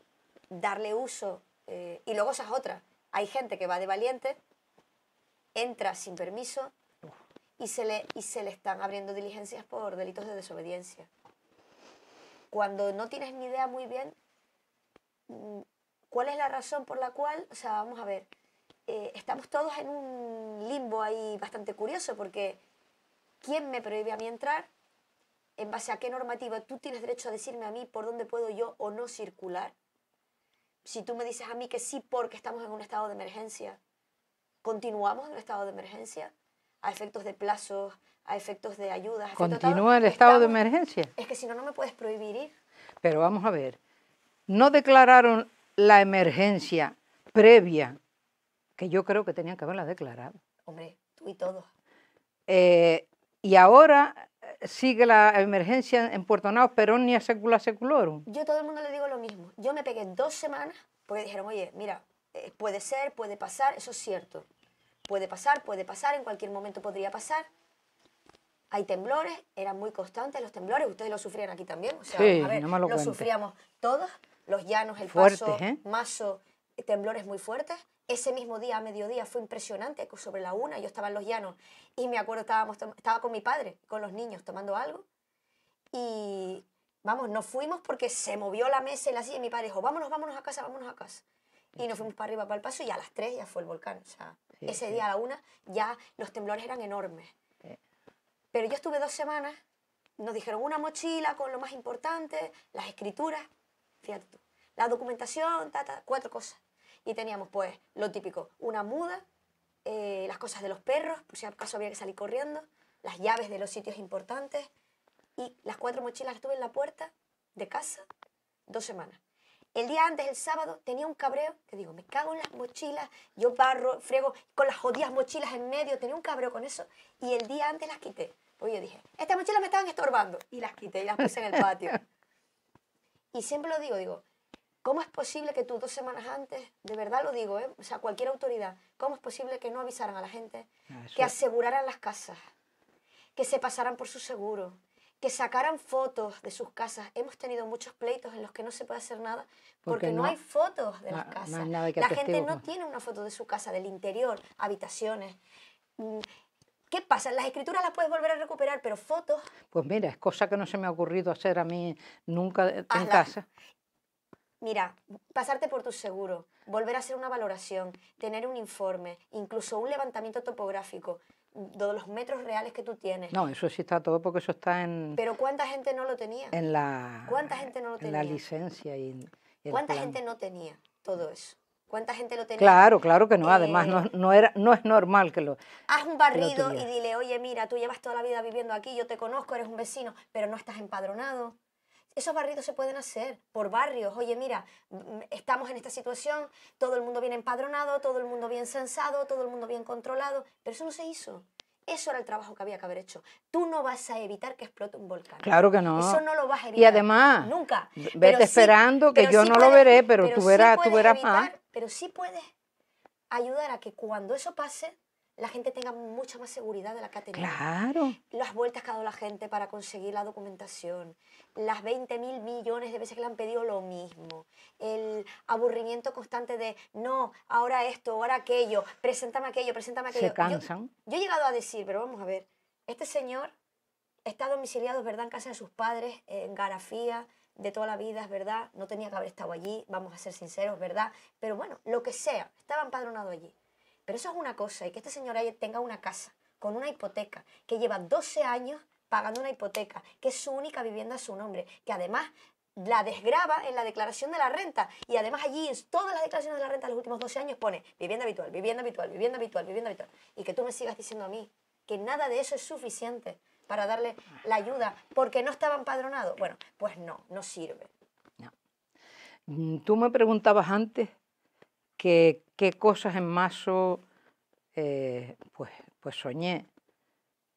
darle uso, eh, y luego esas otras. Hay gente que va de valiente, entra sin permiso, y se le, y se le están abriendo diligencias por delitos de desobediencia cuando no tienes ni idea muy bien mm, cuál es la razón por la cual, o sea, vamos a ver, eh, estamos todos en un limbo ahí bastante curioso porque ¿quién me prohíbe a mí entrar? ¿En base a qué normativa tú tienes derecho a decirme a mí por dónde puedo yo o no circular? Si tú me dices a mí que sí porque estamos en un estado de emergencia, continuamos en un estado de emergencia a efectos de plazos, a efectos de ayudas. Continúa el estado de emergencia. Es que si no, no me puedes prohibir ir. Pero vamos a ver, no declararon la emergencia previa, que yo creo que tenían que haberla declarado. Hombre, tú y todos. Eh, y ahora eh, sigue la emergencia en Puerto Naos, a Secula Seculorum. Yo a todo el mundo le digo lo mismo. Yo me pegué dos semanas porque dijeron, oye, mira, eh, puede ser, puede pasar, eso es cierto. Puede pasar, puede pasar, en cualquier momento podría pasar hay temblores, eran muy constantes los temblores, ustedes lo sufrían aquí también, o sea, lo, sufríamos todos, los llanos, el paso, ¿eh? mazo, temblores muy fuertes. Ese mismo día, a mediodía, fue impresionante, sobre la una, yo estaba en los llanos y me acuerdo, estábamos, estaba con mi padre, con los niños, tomando algo. Y vamos, nos fuimos porque se movió la mesa y la silla y mi padre dijo, vámonos, vámonos a casa, vámonos a casa. Y nos fuimos para arriba, para el paso y a las tres ya fue el volcán. ese día a la una ya los temblores eran enormes. Pero yo estuve dos semanas, nos dijeron una mochila con lo más importante, las escrituras, cierto la documentación, cuatro cosas. Y teníamos, pues, lo típico, una muda, eh, las cosas de los perros, por si acaso había que salir corriendo, las llaves de los sitios importantes, y las cuatro mochilas estuve en la puerta de casa dos semanas. El día antes, el sábado, tenía un cabreo que digo, me cago en las mochilas, yo barro, frego con las jodidas mochilas en medio, tenía un cabreo con eso y el día antes las quité. Pues Oye, dije, estas mochilas me estaban estorbando. Y las quité y las puse en el patio. y siempre lo digo, digo, ¿cómo es posible que tú dos semanas antes, de verdad lo digo, ¿eh? o sea, cualquier autoridad, ¿cómo es posible que no avisaran a la gente, ah, que aseguraran las casas, que se pasaran por su seguro, que sacaran fotos de sus casas. Hemos tenido muchos pleitos en los que no se puede hacer nada porque, no, hay fotos de las casas. la gente no pues. tiene una foto de su casa, del interior, habitaciones. Mm, ¿Qué pasa? Las escrituras las puedes volver a recuperar, pero fotos. Pues mira, es cosa que no se me ha ocurrido hacer a mí nunca en casa. Mira, pasarte por tu seguro, volver a hacer una valoración, tener un informe, incluso un levantamiento topográfico de los metros reales que tú tienes. No, eso sí está todo porque eso está en... Pero ¿cuánta gente no lo tenía? En la... ¿Cuánta gente no lo tenía? En la licencia y... ¿Cuánta gente no tenía todo eso? ¿Cuánta gente lo tenía? Claro, claro que no. Además, eh, no, era, no es normal que lo. Haz un barrido y dile, oye, mira, tú llevas toda la vida viviendo aquí, yo te conozco, eres un vecino, pero no estás empadronado. Esos barridos se pueden hacer por barrios. Oye, mira, estamos en esta situación, todo el mundo bien empadronado, todo el mundo bien sensado, todo el mundo bien controlado, pero eso no se hizo. Eso era el trabajo que había que haber hecho. Tú no vas a evitar que explote un volcán. Claro que no. Eso no lo vas a evitar. Y además, nunca. Vete esperando que yo no lo veré, pero, tú verás, tú verás más pero sí puedes ayudar a que cuando eso pase, la gente tenga mucha más seguridad de la que Claro. Las vueltas que ha dado la gente para conseguir la documentación, las 20 mil millones de veces que le han pedido lo mismo, el aburrimiento constante de no, ahora esto, ahora aquello, preséntame aquello, preséntame aquello. Se cansan. Yo, he llegado a decir, pero vamos a ver, este señor está domiciliado, verdad, en casa de sus padres, en Garafía, de toda la vida, es verdad, no tenía que haber estado allí, vamos a ser sinceros, verdad, pero bueno, lo que sea, estaba empadronado allí. Pero eso es una cosa, y que este señor tenga una casa con una hipoteca, que lleva 12 años pagando una hipoteca, que es su única vivienda a su nombre, que además la desgraba en la declaración de la renta. Y además allí en todas las declaraciones de la renta de los últimos 12 años pone vivienda habitual, vivienda habitual, vivienda habitual, vivienda habitual. Y que tú me sigas diciendo a mí que nada de eso es suficiente para darle la ayuda porque no estaba empadronado. Bueno, pues no, no sirve. Mm, tú me preguntabas antes que, qué cosas en Maso eh, pues, pues soñé.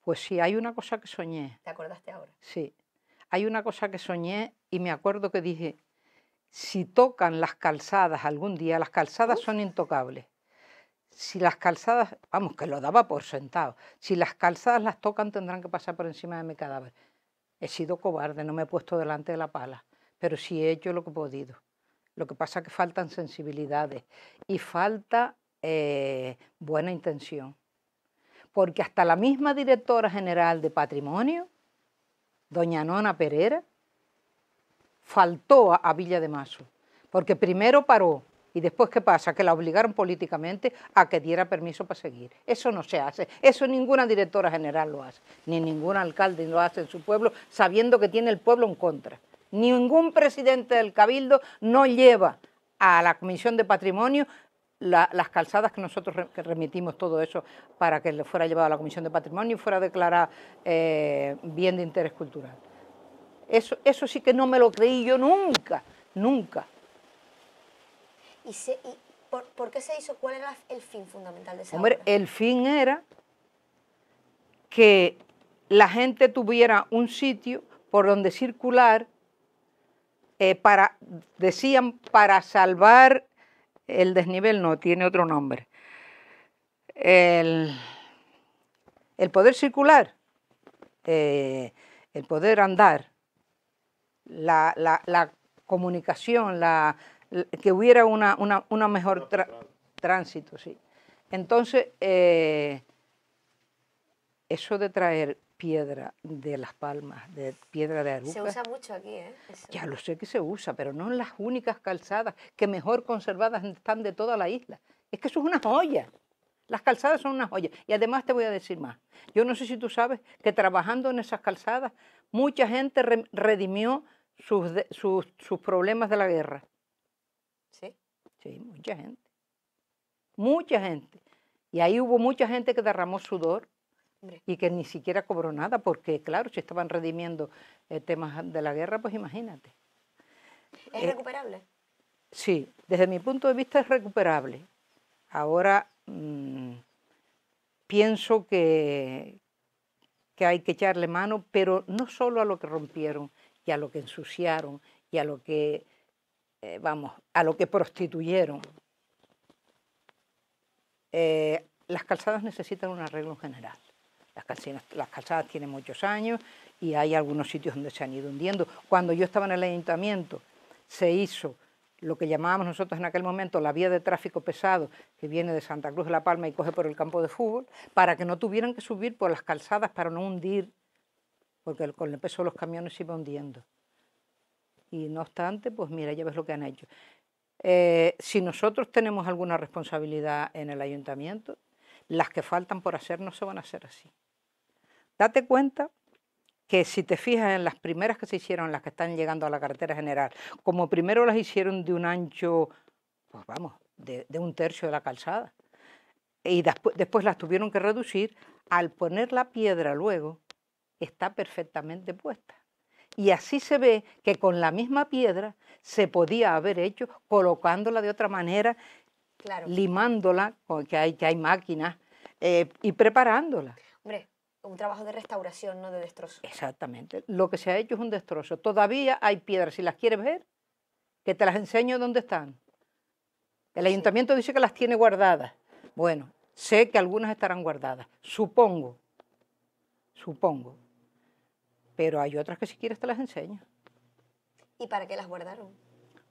Pues sí, hay una cosa que soñé. ¿Te acordaste ahora? Sí. Hay una cosa que soñé y me acuerdo que dije, si tocan las calzadas algún día, las calzadas son intocables si las calzadas, vamos, que lo daba por sentado, si las calzadas las tocan tendrán que pasar por encima de mi cadáver. He sido cobarde, no me he puesto delante de la pala, pero sí he hecho lo que he podido. Lo que pasa es que faltan sensibilidades y falta eh, buena intención. Porque hasta la misma directora general de patrimonio, doña Nona Pereira, faltó a, Villa de Mazo. Porque primero paró ¿Y después qué pasa? Que la obligaron políticamente a que diera permiso para seguir. Eso no se hace. Eso ninguna directora general lo hace, ni ningún alcalde lo hace en su pueblo, sabiendo que tiene el pueblo en contra. Ningún presidente del Cabildo no lleva a la Comisión de Patrimonio las calzadas que nosotros remitimos todo eso para que le fuera llevado a la Comisión de Patrimonio y fuera declarada eh, bien de interés cultural. Eso, eso sí que no me lo creí yo nunca, nunca. ¿Y, por, qué se hizo? ¿Cuál era el fin fundamental de esa Hombre, el fin era que la gente tuviera un sitio por donde circular eh, para, decían, para salvar el desnivel, no, tiene otro nombre. El, poder circular, eh, el poder andar, la comunicación, la, que hubiera una, mejor tránsito, sí. Entonces, eh, eso de traer piedra de Las Palmas, de piedra de Aruca. Se usa mucho aquí, ¿eh? Ya lo sé que se usa, pero no en las únicas calzadas que mejor conservadas están de toda la isla. Es que eso es una joya. Las calzadas son una joya. Y además te voy a decir más. Yo no sé si tú sabes que trabajando en esas calzadas, mucha gente redimió sus, sus, sus problemas de la guerra. Sí. mucha gente. Mucha gente. Y ahí hubo mucha gente que derramó sudor y que ni siquiera cobró nada, porque claro, si estaban redimiendo eh, temas de la guerra, pues imagínate. ¿Es eh, recuperable? Sí, desde mi punto de vista es recuperable. Ahora mm, pienso que, que hay que echarle mano, pero no solo a lo que rompieron y a lo que ensuciaron y a lo que eh, vamos, a lo que prostituyeron. Eh, las calzadas necesitan un arreglo general. Las, las calzadas tienen muchos años y hay algunos sitios donde se han ido hundiendo. Cuando yo estaba en el ayuntamiento se hizo lo que llamábamos nosotros en aquel momento la vía de tráfico pesado que viene de Santa Cruz de la Palma y coge por el campo de fútbol, para que no tuvieran que subir por las calzadas para no hundir, porque con el peso de los camiones se iba hundiendo. Y no obstante, pues mira, ya ves lo que han hecho. Eh, si nosotros tenemos alguna responsabilidad en el ayuntamiento, las que faltan por hacer no se van a hacer así. Date cuenta que si te fijas en las primeras que se hicieron, las que están llegando a la carretera general, como primero las hicieron de un ancho, pues vamos, de, de un tercio de la calzada, y después las tuvieron que reducir, al poner la piedra luego, está perfectamente puesta. Y así se ve que con la misma piedra se podía haber hecho colocándola de otra manera, limándola, que hay, que hay máquinas, eh, y preparándola. Hombre, un trabajo de restauración, no de destrozo. Exactamente. Lo que se ha hecho es un destrozo. Todavía hay piedras, si las quieres ver, que te las enseño dónde están. El ayuntamiento dice que las tiene guardadas. Bueno, sé que algunas estarán guardadas, supongo, supongo pero hay otras que si quieres te las enseño. ¿Y para qué las guardaron?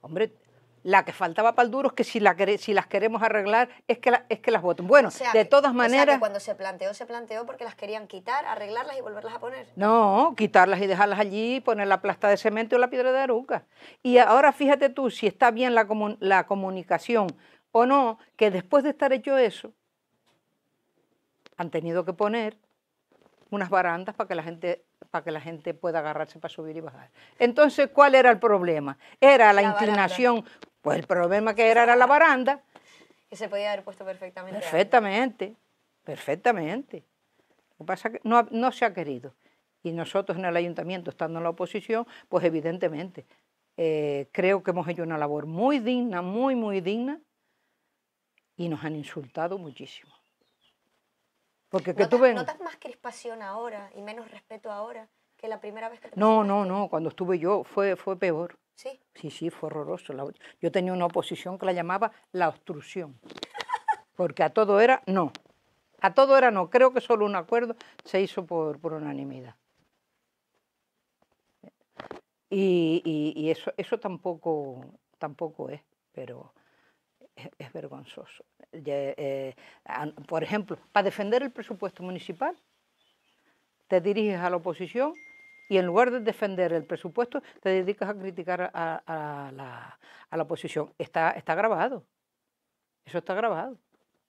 Hombre, la que faltaba para el duro es que si, las queremos arreglar es que, es que las voten. Bueno, sea, de todas maneras... que cuando se planteó, se planteó porque las querían quitar, arreglarlas y volverlas a poner. No, quitarlas y dejarlas allí, poner la plasta de cemento o la piedra de aruca. Y ahora fíjate tú si está bien la, la comunicación o no, que después de estar hecho eso, han tenido que poner unas barandas para que la gente para que la gente pueda agarrarse para subir y bajar. Entonces, ¿cuál era el problema? Era la, inclinación, pues el problema que era era la baranda. Que se podía haber puesto perfectamente. Perfectamente, perfectamente. Lo que pasa es que no, se ha querido. Y nosotros en el ayuntamiento, estando en la oposición, pues evidentemente eh, creo que hemos hecho una labor muy digna, muy, muy digna, y nos han insultado muchísimo. Porque que ¿Notas, ¿Notas más crispación ahora y menos respeto ahora que la primera vez que No, no, no, cuando estuve yo fue, fue peor. ¿Sí? Sí, sí, fue horroroso. Yo tenía una oposición que la llamaba la obstrucción, porque a todo era no. A todo era no, creo que solo un acuerdo se hizo por, por unanimidad. Y, y, eso, eso tampoco, tampoco es, pero es, vergonzoso. Eh, por ejemplo, para defender el presupuesto municipal, te diriges a la oposición y en lugar de defender el presupuesto, te dedicas a criticar a, la, oposición. Está, está grabado. Eso está grabado.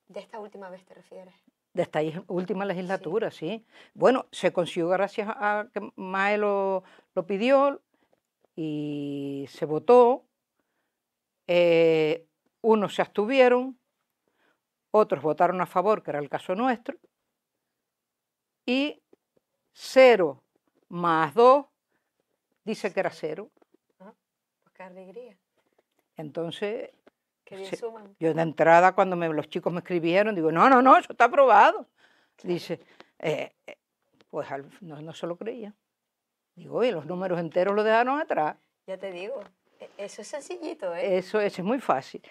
¿De esta última vez te refieres? de esta última legislatura, sí. Bueno, se consiguió gracias a que Mae lo, pidió y se votó. Eh, unos se abstuvieron, otros votaron a favor, que era el caso nuestro, y cero más dos dice que era cero. Ah, pues qué alegría. Entonces, yo de entrada cuando los chicos me escribieron, digo, no, no, no, eso está aprobado. Dice, eh, eh, pues no, no se lo creía. Digo, oye, los números enteros lo dejaron atrás. Ya te digo, e, eso es sencillito, ¿eh? Eso, eso es muy fácil.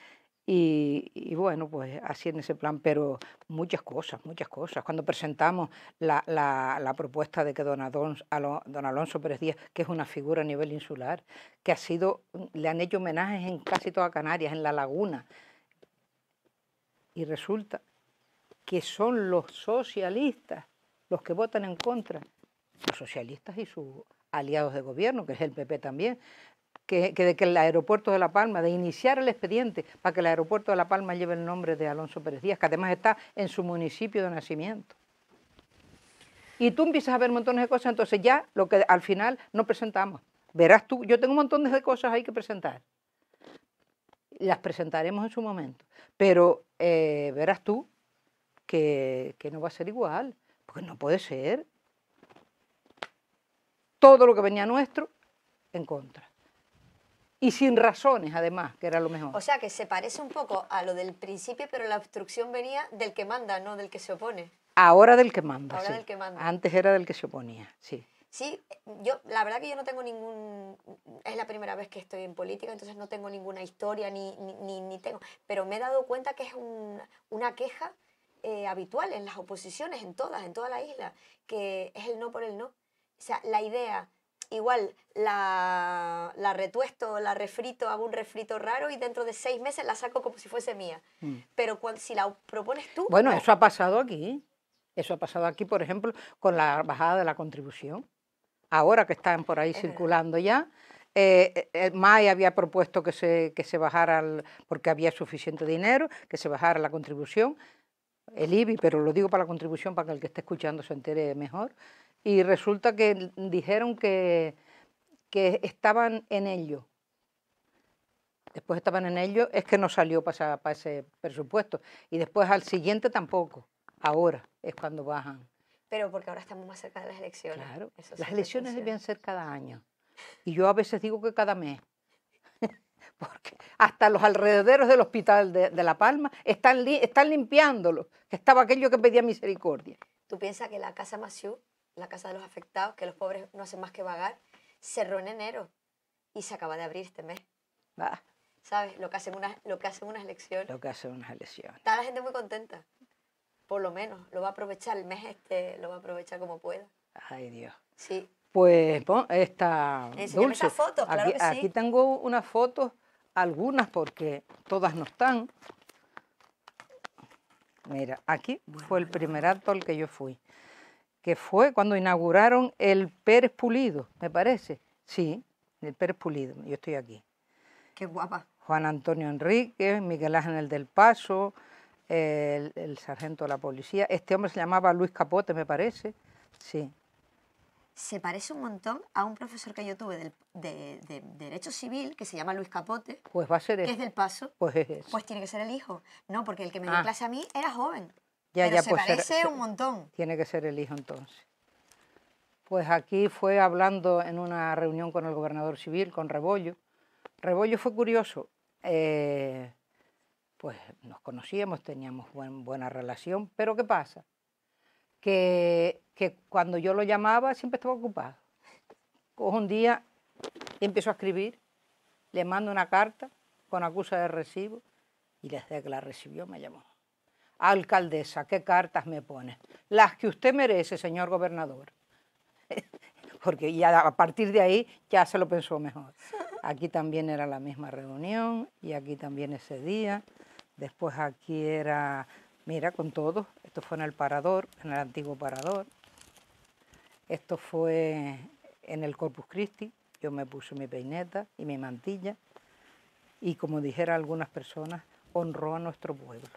Y, bueno, pues así en ese plan, pero muchas cosas, muchas cosas. Cuando presentamos la, propuesta de que don Alonso, don Alonso Pérez Díaz, que es una figura a nivel insular, que ha sido, le han hecho homenajes en casi toda Canarias, en la laguna, y resulta que son los socialistas los que votan en contra, los socialistas y sus aliados de gobierno, que es el PP también, que, de que el aeropuerto de La Palma, de iniciar el expediente para que el aeropuerto de La Palma lleve el nombre de Alonso Pérez Díaz, que además está en su municipio de nacimiento. Y tú empiezas a ver montones de cosas, entonces ya lo que al final no presentamos. Verás tú, yo tengo un montón de cosas ahí que presentar. Las presentaremos en su momento. Pero eh, verás tú que no va a ser igual, porque no puede ser todo lo que venía nuestro en contra y sin razones además, que era lo mejor. O sea que se parece un poco a lo del principio, pero la obstrucción venía del que manda, no del que se opone. Ahora del que manda. Ahora del que manda. Antes era del que se oponía, sí. Sí, yo la verdad que yo no tengo ningún, es la primera vez que estoy en política, entonces no tengo ninguna historia ni, ni, ni, tengo, pero me he dado cuenta que es una queja eh, habitual en las oposiciones, en todas, en toda la isla, que es el no por el no. O sea, la idea igual la, retuesto, la refrito, hago un refrito raro y dentro de seis meses la saco como si fuese mía. Mm. Pero si la propones tú... Bueno, eso ha pasado aquí. Eso ha pasado aquí, por ejemplo, con la bajada de la contribución. Ahora que están por ahí circulando ya, eh, eh, eh May había propuesto que se, que se bajara, porque había suficiente dinero, que se bajara la contribución, el IBI, pero lo digo para la contribución, para que el que esté escuchando se entere mejor y resulta que dijeron que, estaban en ello. Después estaban en ello, es que no salió para, para ese presupuesto. Y después al siguiente tampoco. Ahora es cuando bajan. Pero porque ahora estamos más cerca de las elecciones. Claro, las elecciones debían ser cada año. Y yo a veces digo que cada mes. porque hasta los alrededores del hospital de, La Palma están, están limpiándolo, que estaba aquello que pedía misericordia. ¿Tú piensas que la Casa Maciú la Casa de los Afectados, que los pobres no hacen más que vagar, cerró en enero y se acaba de abrir este mes. ¿Sabes? Lo que hacen unas, lo que hacen unas elecciones. Lo que hacen unas elecciones. Está la gente muy contenta. Por lo menos, lo va a aprovechar el mes este, lo va a aprovechar como pueda. Ay, Dios. Sí. Pues esta Enseñame dulce. fotos, claro aquí, que sí. Aquí tengo unas fotos, algunas porque todas no están. Mira, aquí fue el primer acto al que yo fui que fue cuando inauguraron el Pérez Pulido, me parece. Sí, el Pérez Pulido, yo estoy aquí. Qué guapa. Juan Antonio Enrique Miguel Ángel del Paso, el, sargento de la policía. Este hombre se llamaba Luis Capote, me parece. Sí. Se parece un montón a un profesor que yo tuve de, Derecho Civil, que se llama Luis Capote. Pues va a ser él. es del Paso. Pues Pues tiene que ser el hijo. No, porque el que me dio ah. clase a mí era joven. Ya, ya, pues un montón. Tiene que ser el hijo entonces. Pues aquí fue hablando en una reunión con el gobernador civil, con Rebollo. Rebollo fue curioso. Eh, pues nos conocíamos, teníamos buena relación, pero ¿qué pasa? Que, cuando yo lo llamaba siempre estaba ocupado. un día empezó empiezo a escribir, le mando una carta con acusa de recibo y desde que la recibió me llamó alcaldesa, ¿qué cartas me pone? Las que usted merece, señor gobernador. Porque ya a partir de ahí ya se lo pensó mejor. Aquí también era la misma reunión y aquí también ese día. Después aquí era, mira, con todos. Esto fue en el parador, en el antiguo parador. Esto fue en el Corpus Christi. Yo me puse mi peineta y mi mantilla. Y como dijera algunas personas, honró a nuestro pueblo.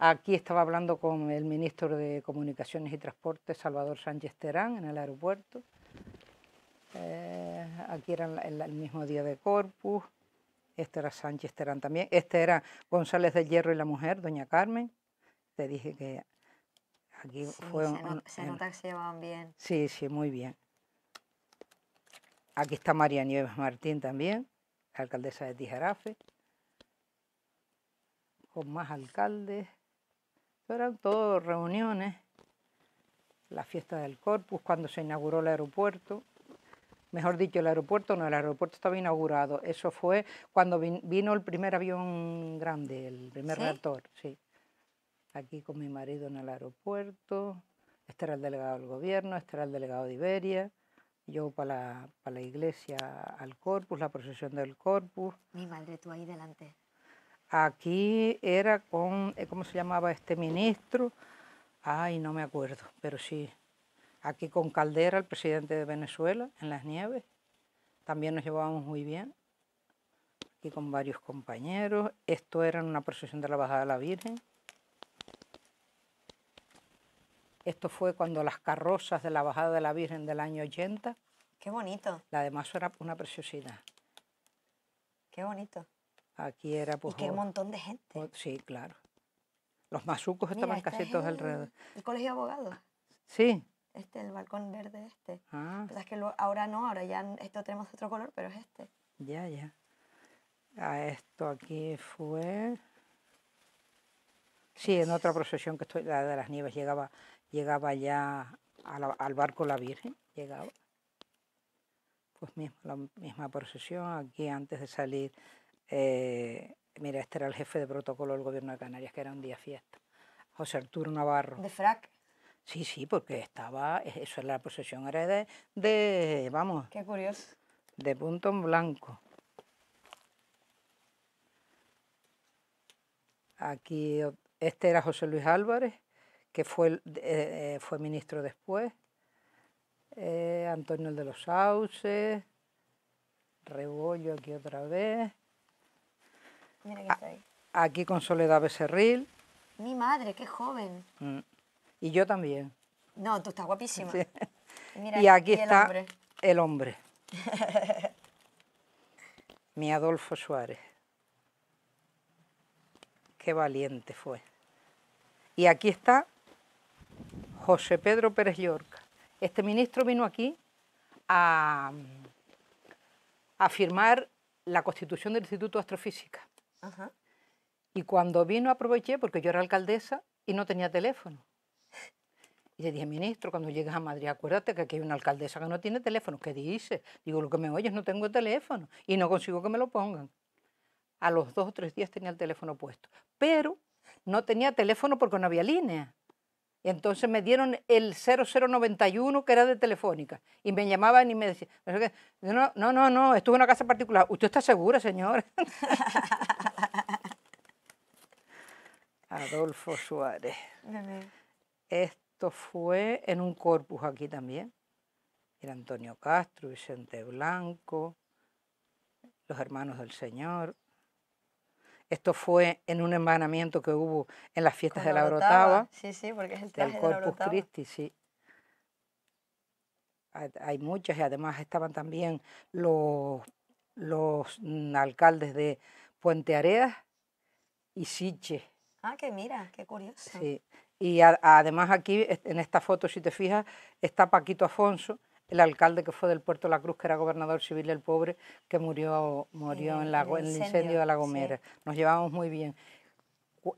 Aquí estaba hablando con el ministro de Comunicaciones y Transportes, Salvador Sánchez Terán, en el aeropuerto. Eh, aquí era el, mismo día de Corpus. Este era Sánchez Terán también. Este era González del Hierro y la Mujer, doña Carmen. Te dije que aquí fue... Se, nota que se llevaban bien. Sí, sí, muy bien. Aquí está María Nieves Martín también, alcaldesa de Tijerafe, Con más alcaldes eran todas reuniones, la fiesta del Corpus, cuando se inauguró el aeropuerto, mejor dicho, el aeropuerto no, el aeropuerto estaba inaugurado, eso fue cuando vino el primer avión grande, el primer reactor, sí. Aquí con mi marido en el aeropuerto, este era el delegado del gobierno, este era el delegado de Iberia, yo para la, para la iglesia al Corpus, la procesión del Corpus. Mi madre, tú ahí delante. Aquí era con, eh, ¿cómo se llamaba este ministro? Ay, no me acuerdo, pero sí. Aquí con Caldera, el presidente de Venezuela, en las nieves. También nos llevábamos muy bien. Aquí con varios compañeros. Esto era en una procesión de la Bajada de la Virgen. Esto fue cuando las carrozas de la Bajada de la Virgen del año 80. Qué bonito. La de era una preciosidad. Qué bonito. Aquí era pues... Y qué un montón de gente. sí, claro. Los mazucos estaban casi todos alrededor. El colegio de abogados. Sí. Este, el balcón verde este. Ah. Pues que ahora no, ahora ya esto tenemos otro color, pero es este. Ya, ya. A ah, esto aquí fue... Sí, en otra procesión que estoy, la de las nieves, llegaba, llegaba ya al barco la Virgen, llegaba. Pues la misma procesión, aquí antes de salir eh, mira, este era el jefe de protocolo del gobierno de Canarias, que era un día fiesta. José Arturo Navarro. ¿De frac? Sí, sí, porque estaba, eso la posesión era de, vamos. Qué curioso. De punto en blanco. Aquí, este era José Luis Álvarez, que fue, eh, fue ministro después. Eh, Antonio el de los Sauces, Rebollo aquí otra vez. Aquí con Soledad Becerril. Mi madre, qué joven. Mm. Y yo también. No, tú estás guapísima. y aquí está el hombre. Mi Adolfo Suárez. Qué valiente fue. Y aquí está José Pedro Pérez Llorca. Este ministro vino aquí a, a firmar la constitución del Instituto de Astrofísica. Y cuando vino aproveché, porque yo era alcaldesa y no tenía teléfono. Y le dije, ministro, cuando llegues a Madrid, acuérdate que aquí hay una alcaldesa que no tiene teléfono. ¿Qué dice? Digo, lo que me oyes, no tengo teléfono y no consigo que me lo pongan. A los dos o tres días tenía el teléfono puesto. Pero no tenía teléfono porque no había línea. Y entonces me dieron el 0091 que era de Telefónica. Y me llamaban y me decían, no, no, no, no esto es una casa particular. ¿Usted está segura, señor Adolfo Suárez. Esto fue en un corpus aquí también. Era Antonio Castro, Vicente Blanco, los hermanos del Señor. Esto fue en un hermanamiento que hubo en las fiestas de la Orotava, Sí, sí, porque es el del Corpus Christi, sí. Hay muchas y además estaban también los, los alcaldes de Puente Areas y Siche Ah, que mira, qué curioso. Sí. Y además aquí, en esta foto, si te fijas, está Paquito Afonso, el alcalde que fue del Puerto de la Cruz, que era gobernador civil del pobre, que murió, murió en, la, el incendio de La Gomera. Nos llevamos muy bien.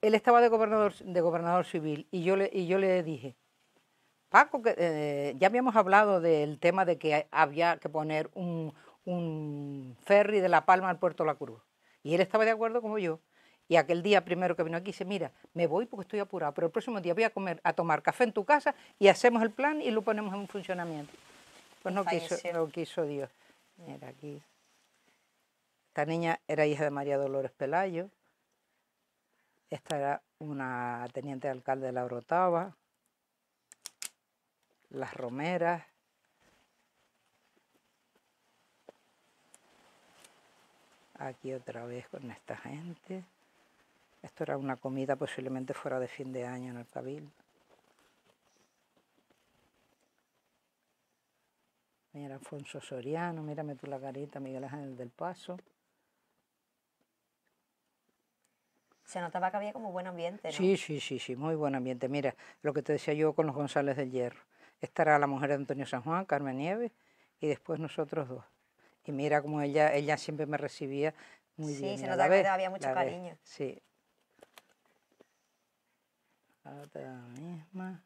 Él estaba de gobernador, de gobernador civil y yo le, y yo le dije, Paco, que, eh, ya habíamos hablado del tema de que había que poner un, un ferry de La Palma al Puerto de la Cruz. Y él estaba de acuerdo como yo. Y aquel día primero que vino aquí dice, mira, me voy porque estoy apurado, pero el próximo día voy a comer, a tomar café en tu casa y hacemos el plan y lo ponemos en funcionamiento. Pues no quiso, no quiso Dios. Mira, aquí. Esta niña era hija de María Dolores Pelayo. Esta era una teniente de alcalde de la Orotava. Las Romeras. Aquí otra vez con esta gente. Esto era una comida posiblemente fuera de fin de año en el Cabildo. Mira, Alfonso Soriano, mírame tú la carita, Miguel Ángel del Paso. Se notaba que había como buen ambiente, ¿no? Sí, sí, sí, sí, muy buen ambiente. Mira, lo que te decía yo con los González del Hierro. Esta era la mujer de Antonio San Juan, Carmen Nieves, y después nosotros dos. Y mira cómo ella, ella siempre me recibía muy bien. Sí, se notaba que había mucho cariño. Sí, la misma.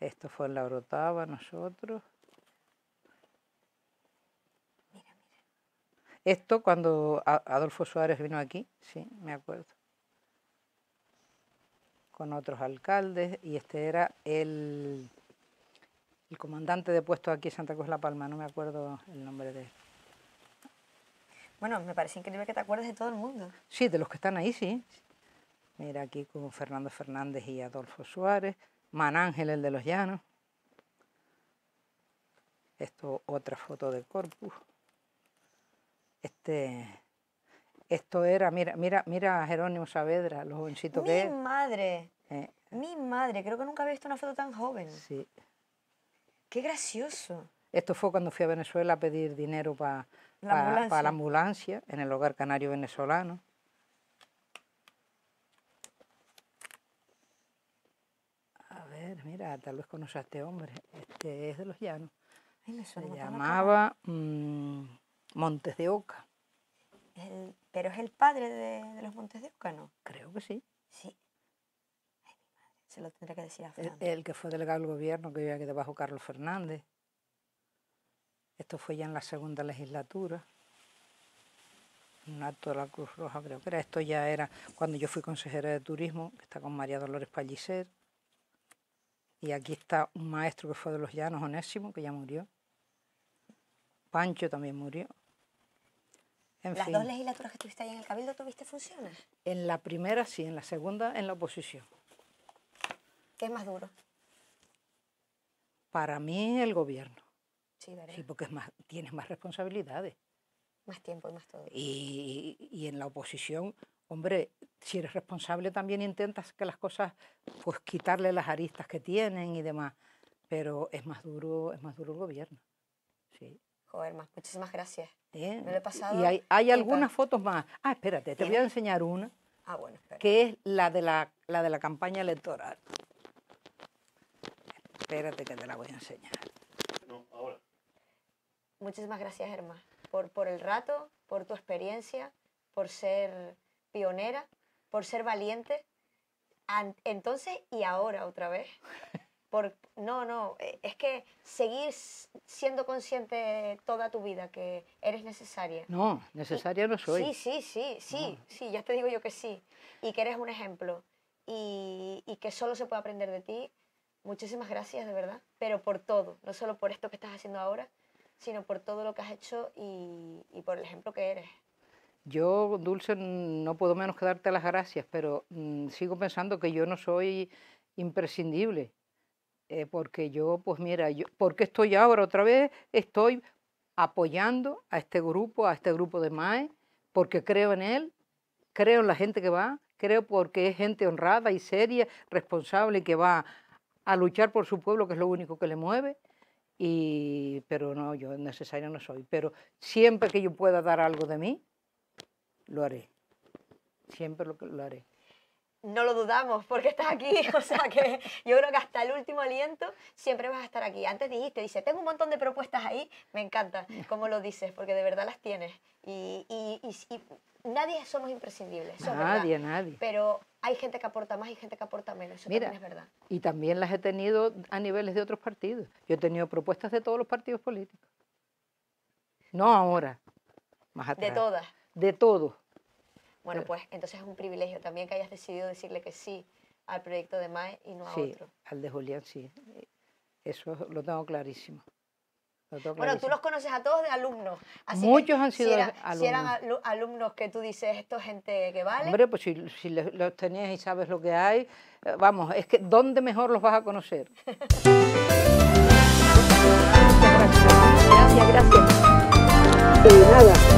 Esto fue en la brotaba nosotros. Esto cuando Adolfo Suárez vino aquí, sí, me acuerdo. Con otros alcaldes. Y este era el, el comandante de puesto aquí en Santa Cruz La Palma. No me acuerdo el nombre de él. Bueno, me parece increíble que te acuerdes de todo el mundo. Sí, de los que están ahí, sí. Mira aquí con Fernando Fernández y Adolfo Suárez. Manángel, el de los Llanos. Esto, otra foto del corpus. Este, esto era, mira, mira, mira a Jerónimo Saavedra, lo jovencito que es. madre! Eh. Mi madre, creo que nunca había visto una foto tan joven. Sí. ¡Qué gracioso! Esto fue cuando fui a Venezuela a pedir dinero para la ambulancia en el hogar canario venezolano. mira, tal vez conoce a este hombre, este es de los llanos. Se llamaba mm, Montes de Oca. pero es el padre de, los Montes de Oca, ¿no? Creo que sí. Sí. Ay, mi madre, se lo tendré que decir a Fernando. El, que fue delegado del gobierno que vivía aquí debajo, Carlos Fernández. Esto fue ya en la segunda legislatura. Un acto de la Cruz Roja, creo que era. Esto ya era cuando yo fui consejera de turismo, que está con María Dolores Pallicer. Y aquí está un maestro que fue de los llanos, Onésimo, que ya murió. Pancho también murió. ¿Las dos legislaturas que tuviste ahí en el Cabildo tuviste funciones? En la primera sí, en la segunda en la oposición. ¿Qué es más duro? Para mí el gobierno. Sí, ¿verdad? Sí, porque más, tienes más responsabilidades. Más tiempo y más todo. y en la oposición hombre, si eres responsable también intentas que las cosas, pues quitarle las aristas que tienen y demás, pero es más duro, es más duro el gobierno. Sí. Joder, más, muchísimas gracias. Eh, y hay, algunas fotos más. Ah, espérate, te voy a enseñar una. Ah, bueno, Que es la de la, de la campaña electoral. Espérate que te la voy a enseñar. No, ahora. Muchísimas gracias, Herma, por, por el rato, por tu experiencia, por ser pionera, por ser valiente, entonces y ahora otra vez. Por, no, no, e, es que seguir siendo consciente toda tu vida que eres necesaria. No, necesaria no soy. Sí, sí, sí, sí, sí, ya te digo yo que sí. Y que eres un ejemplo y, y que solo se puede aprender de ti. Muchísimas gracias, de verdad, pero por todo, no solo por esto que estás haciendo ahora, sino por todo lo que has hecho y, y por el ejemplo que eres. Yo, Dulce, no puedo menos que darte las gracias, pero mm, sigo pensando que yo no soy imprescindible, eh, porque yo, pues mira, yo, ¿por estoy ahora otra vez? Estoy apoyando a este grupo, a este grupo de MAE, porque creo en él, creo en la gente que va, creo porque es gente honrada y seria, responsable que va a luchar por su pueblo, que es lo único que le mueve. Y, pero no, yo necesario no soy, pero siempre que yo pueda dar algo de mí, lo haré. Siempre lo, haré no lo dudamos porque estás aquí, o sea que yo creo que hasta el último aliento siempre vas a estar aquí. Antes dijiste, dice, tengo un montón de propuestas ahí, me encanta cómo lo dices, porque de verdad las tienes. Y, nadie somos imprescindibles. nadie, nadie. Pero hay gente que aporta más y gente que aporta menos, eso también es verdad. Y también las he tenido a niveles de otros partidos. Yo he tenido propuestas de todos los partidos políticos. No ahora, más atrás. De todas. De todos bueno, eh, pues entonces es un privilegio también que hayas decidido decirle que sí al proyecto de MAE y no a sí, Al de Julián sí. Eso lo tengo clarísimo. bueno, tú los conoces a todos de alumnos. Muchos han sido alumnos. Si eran alumnos que tú dices, esto gente que vale. Hombre, pues si, los tenías y sabes lo que hay, eh, vamos, es que ¿dónde mejor los vas a conocer? gracias, gracias. nada.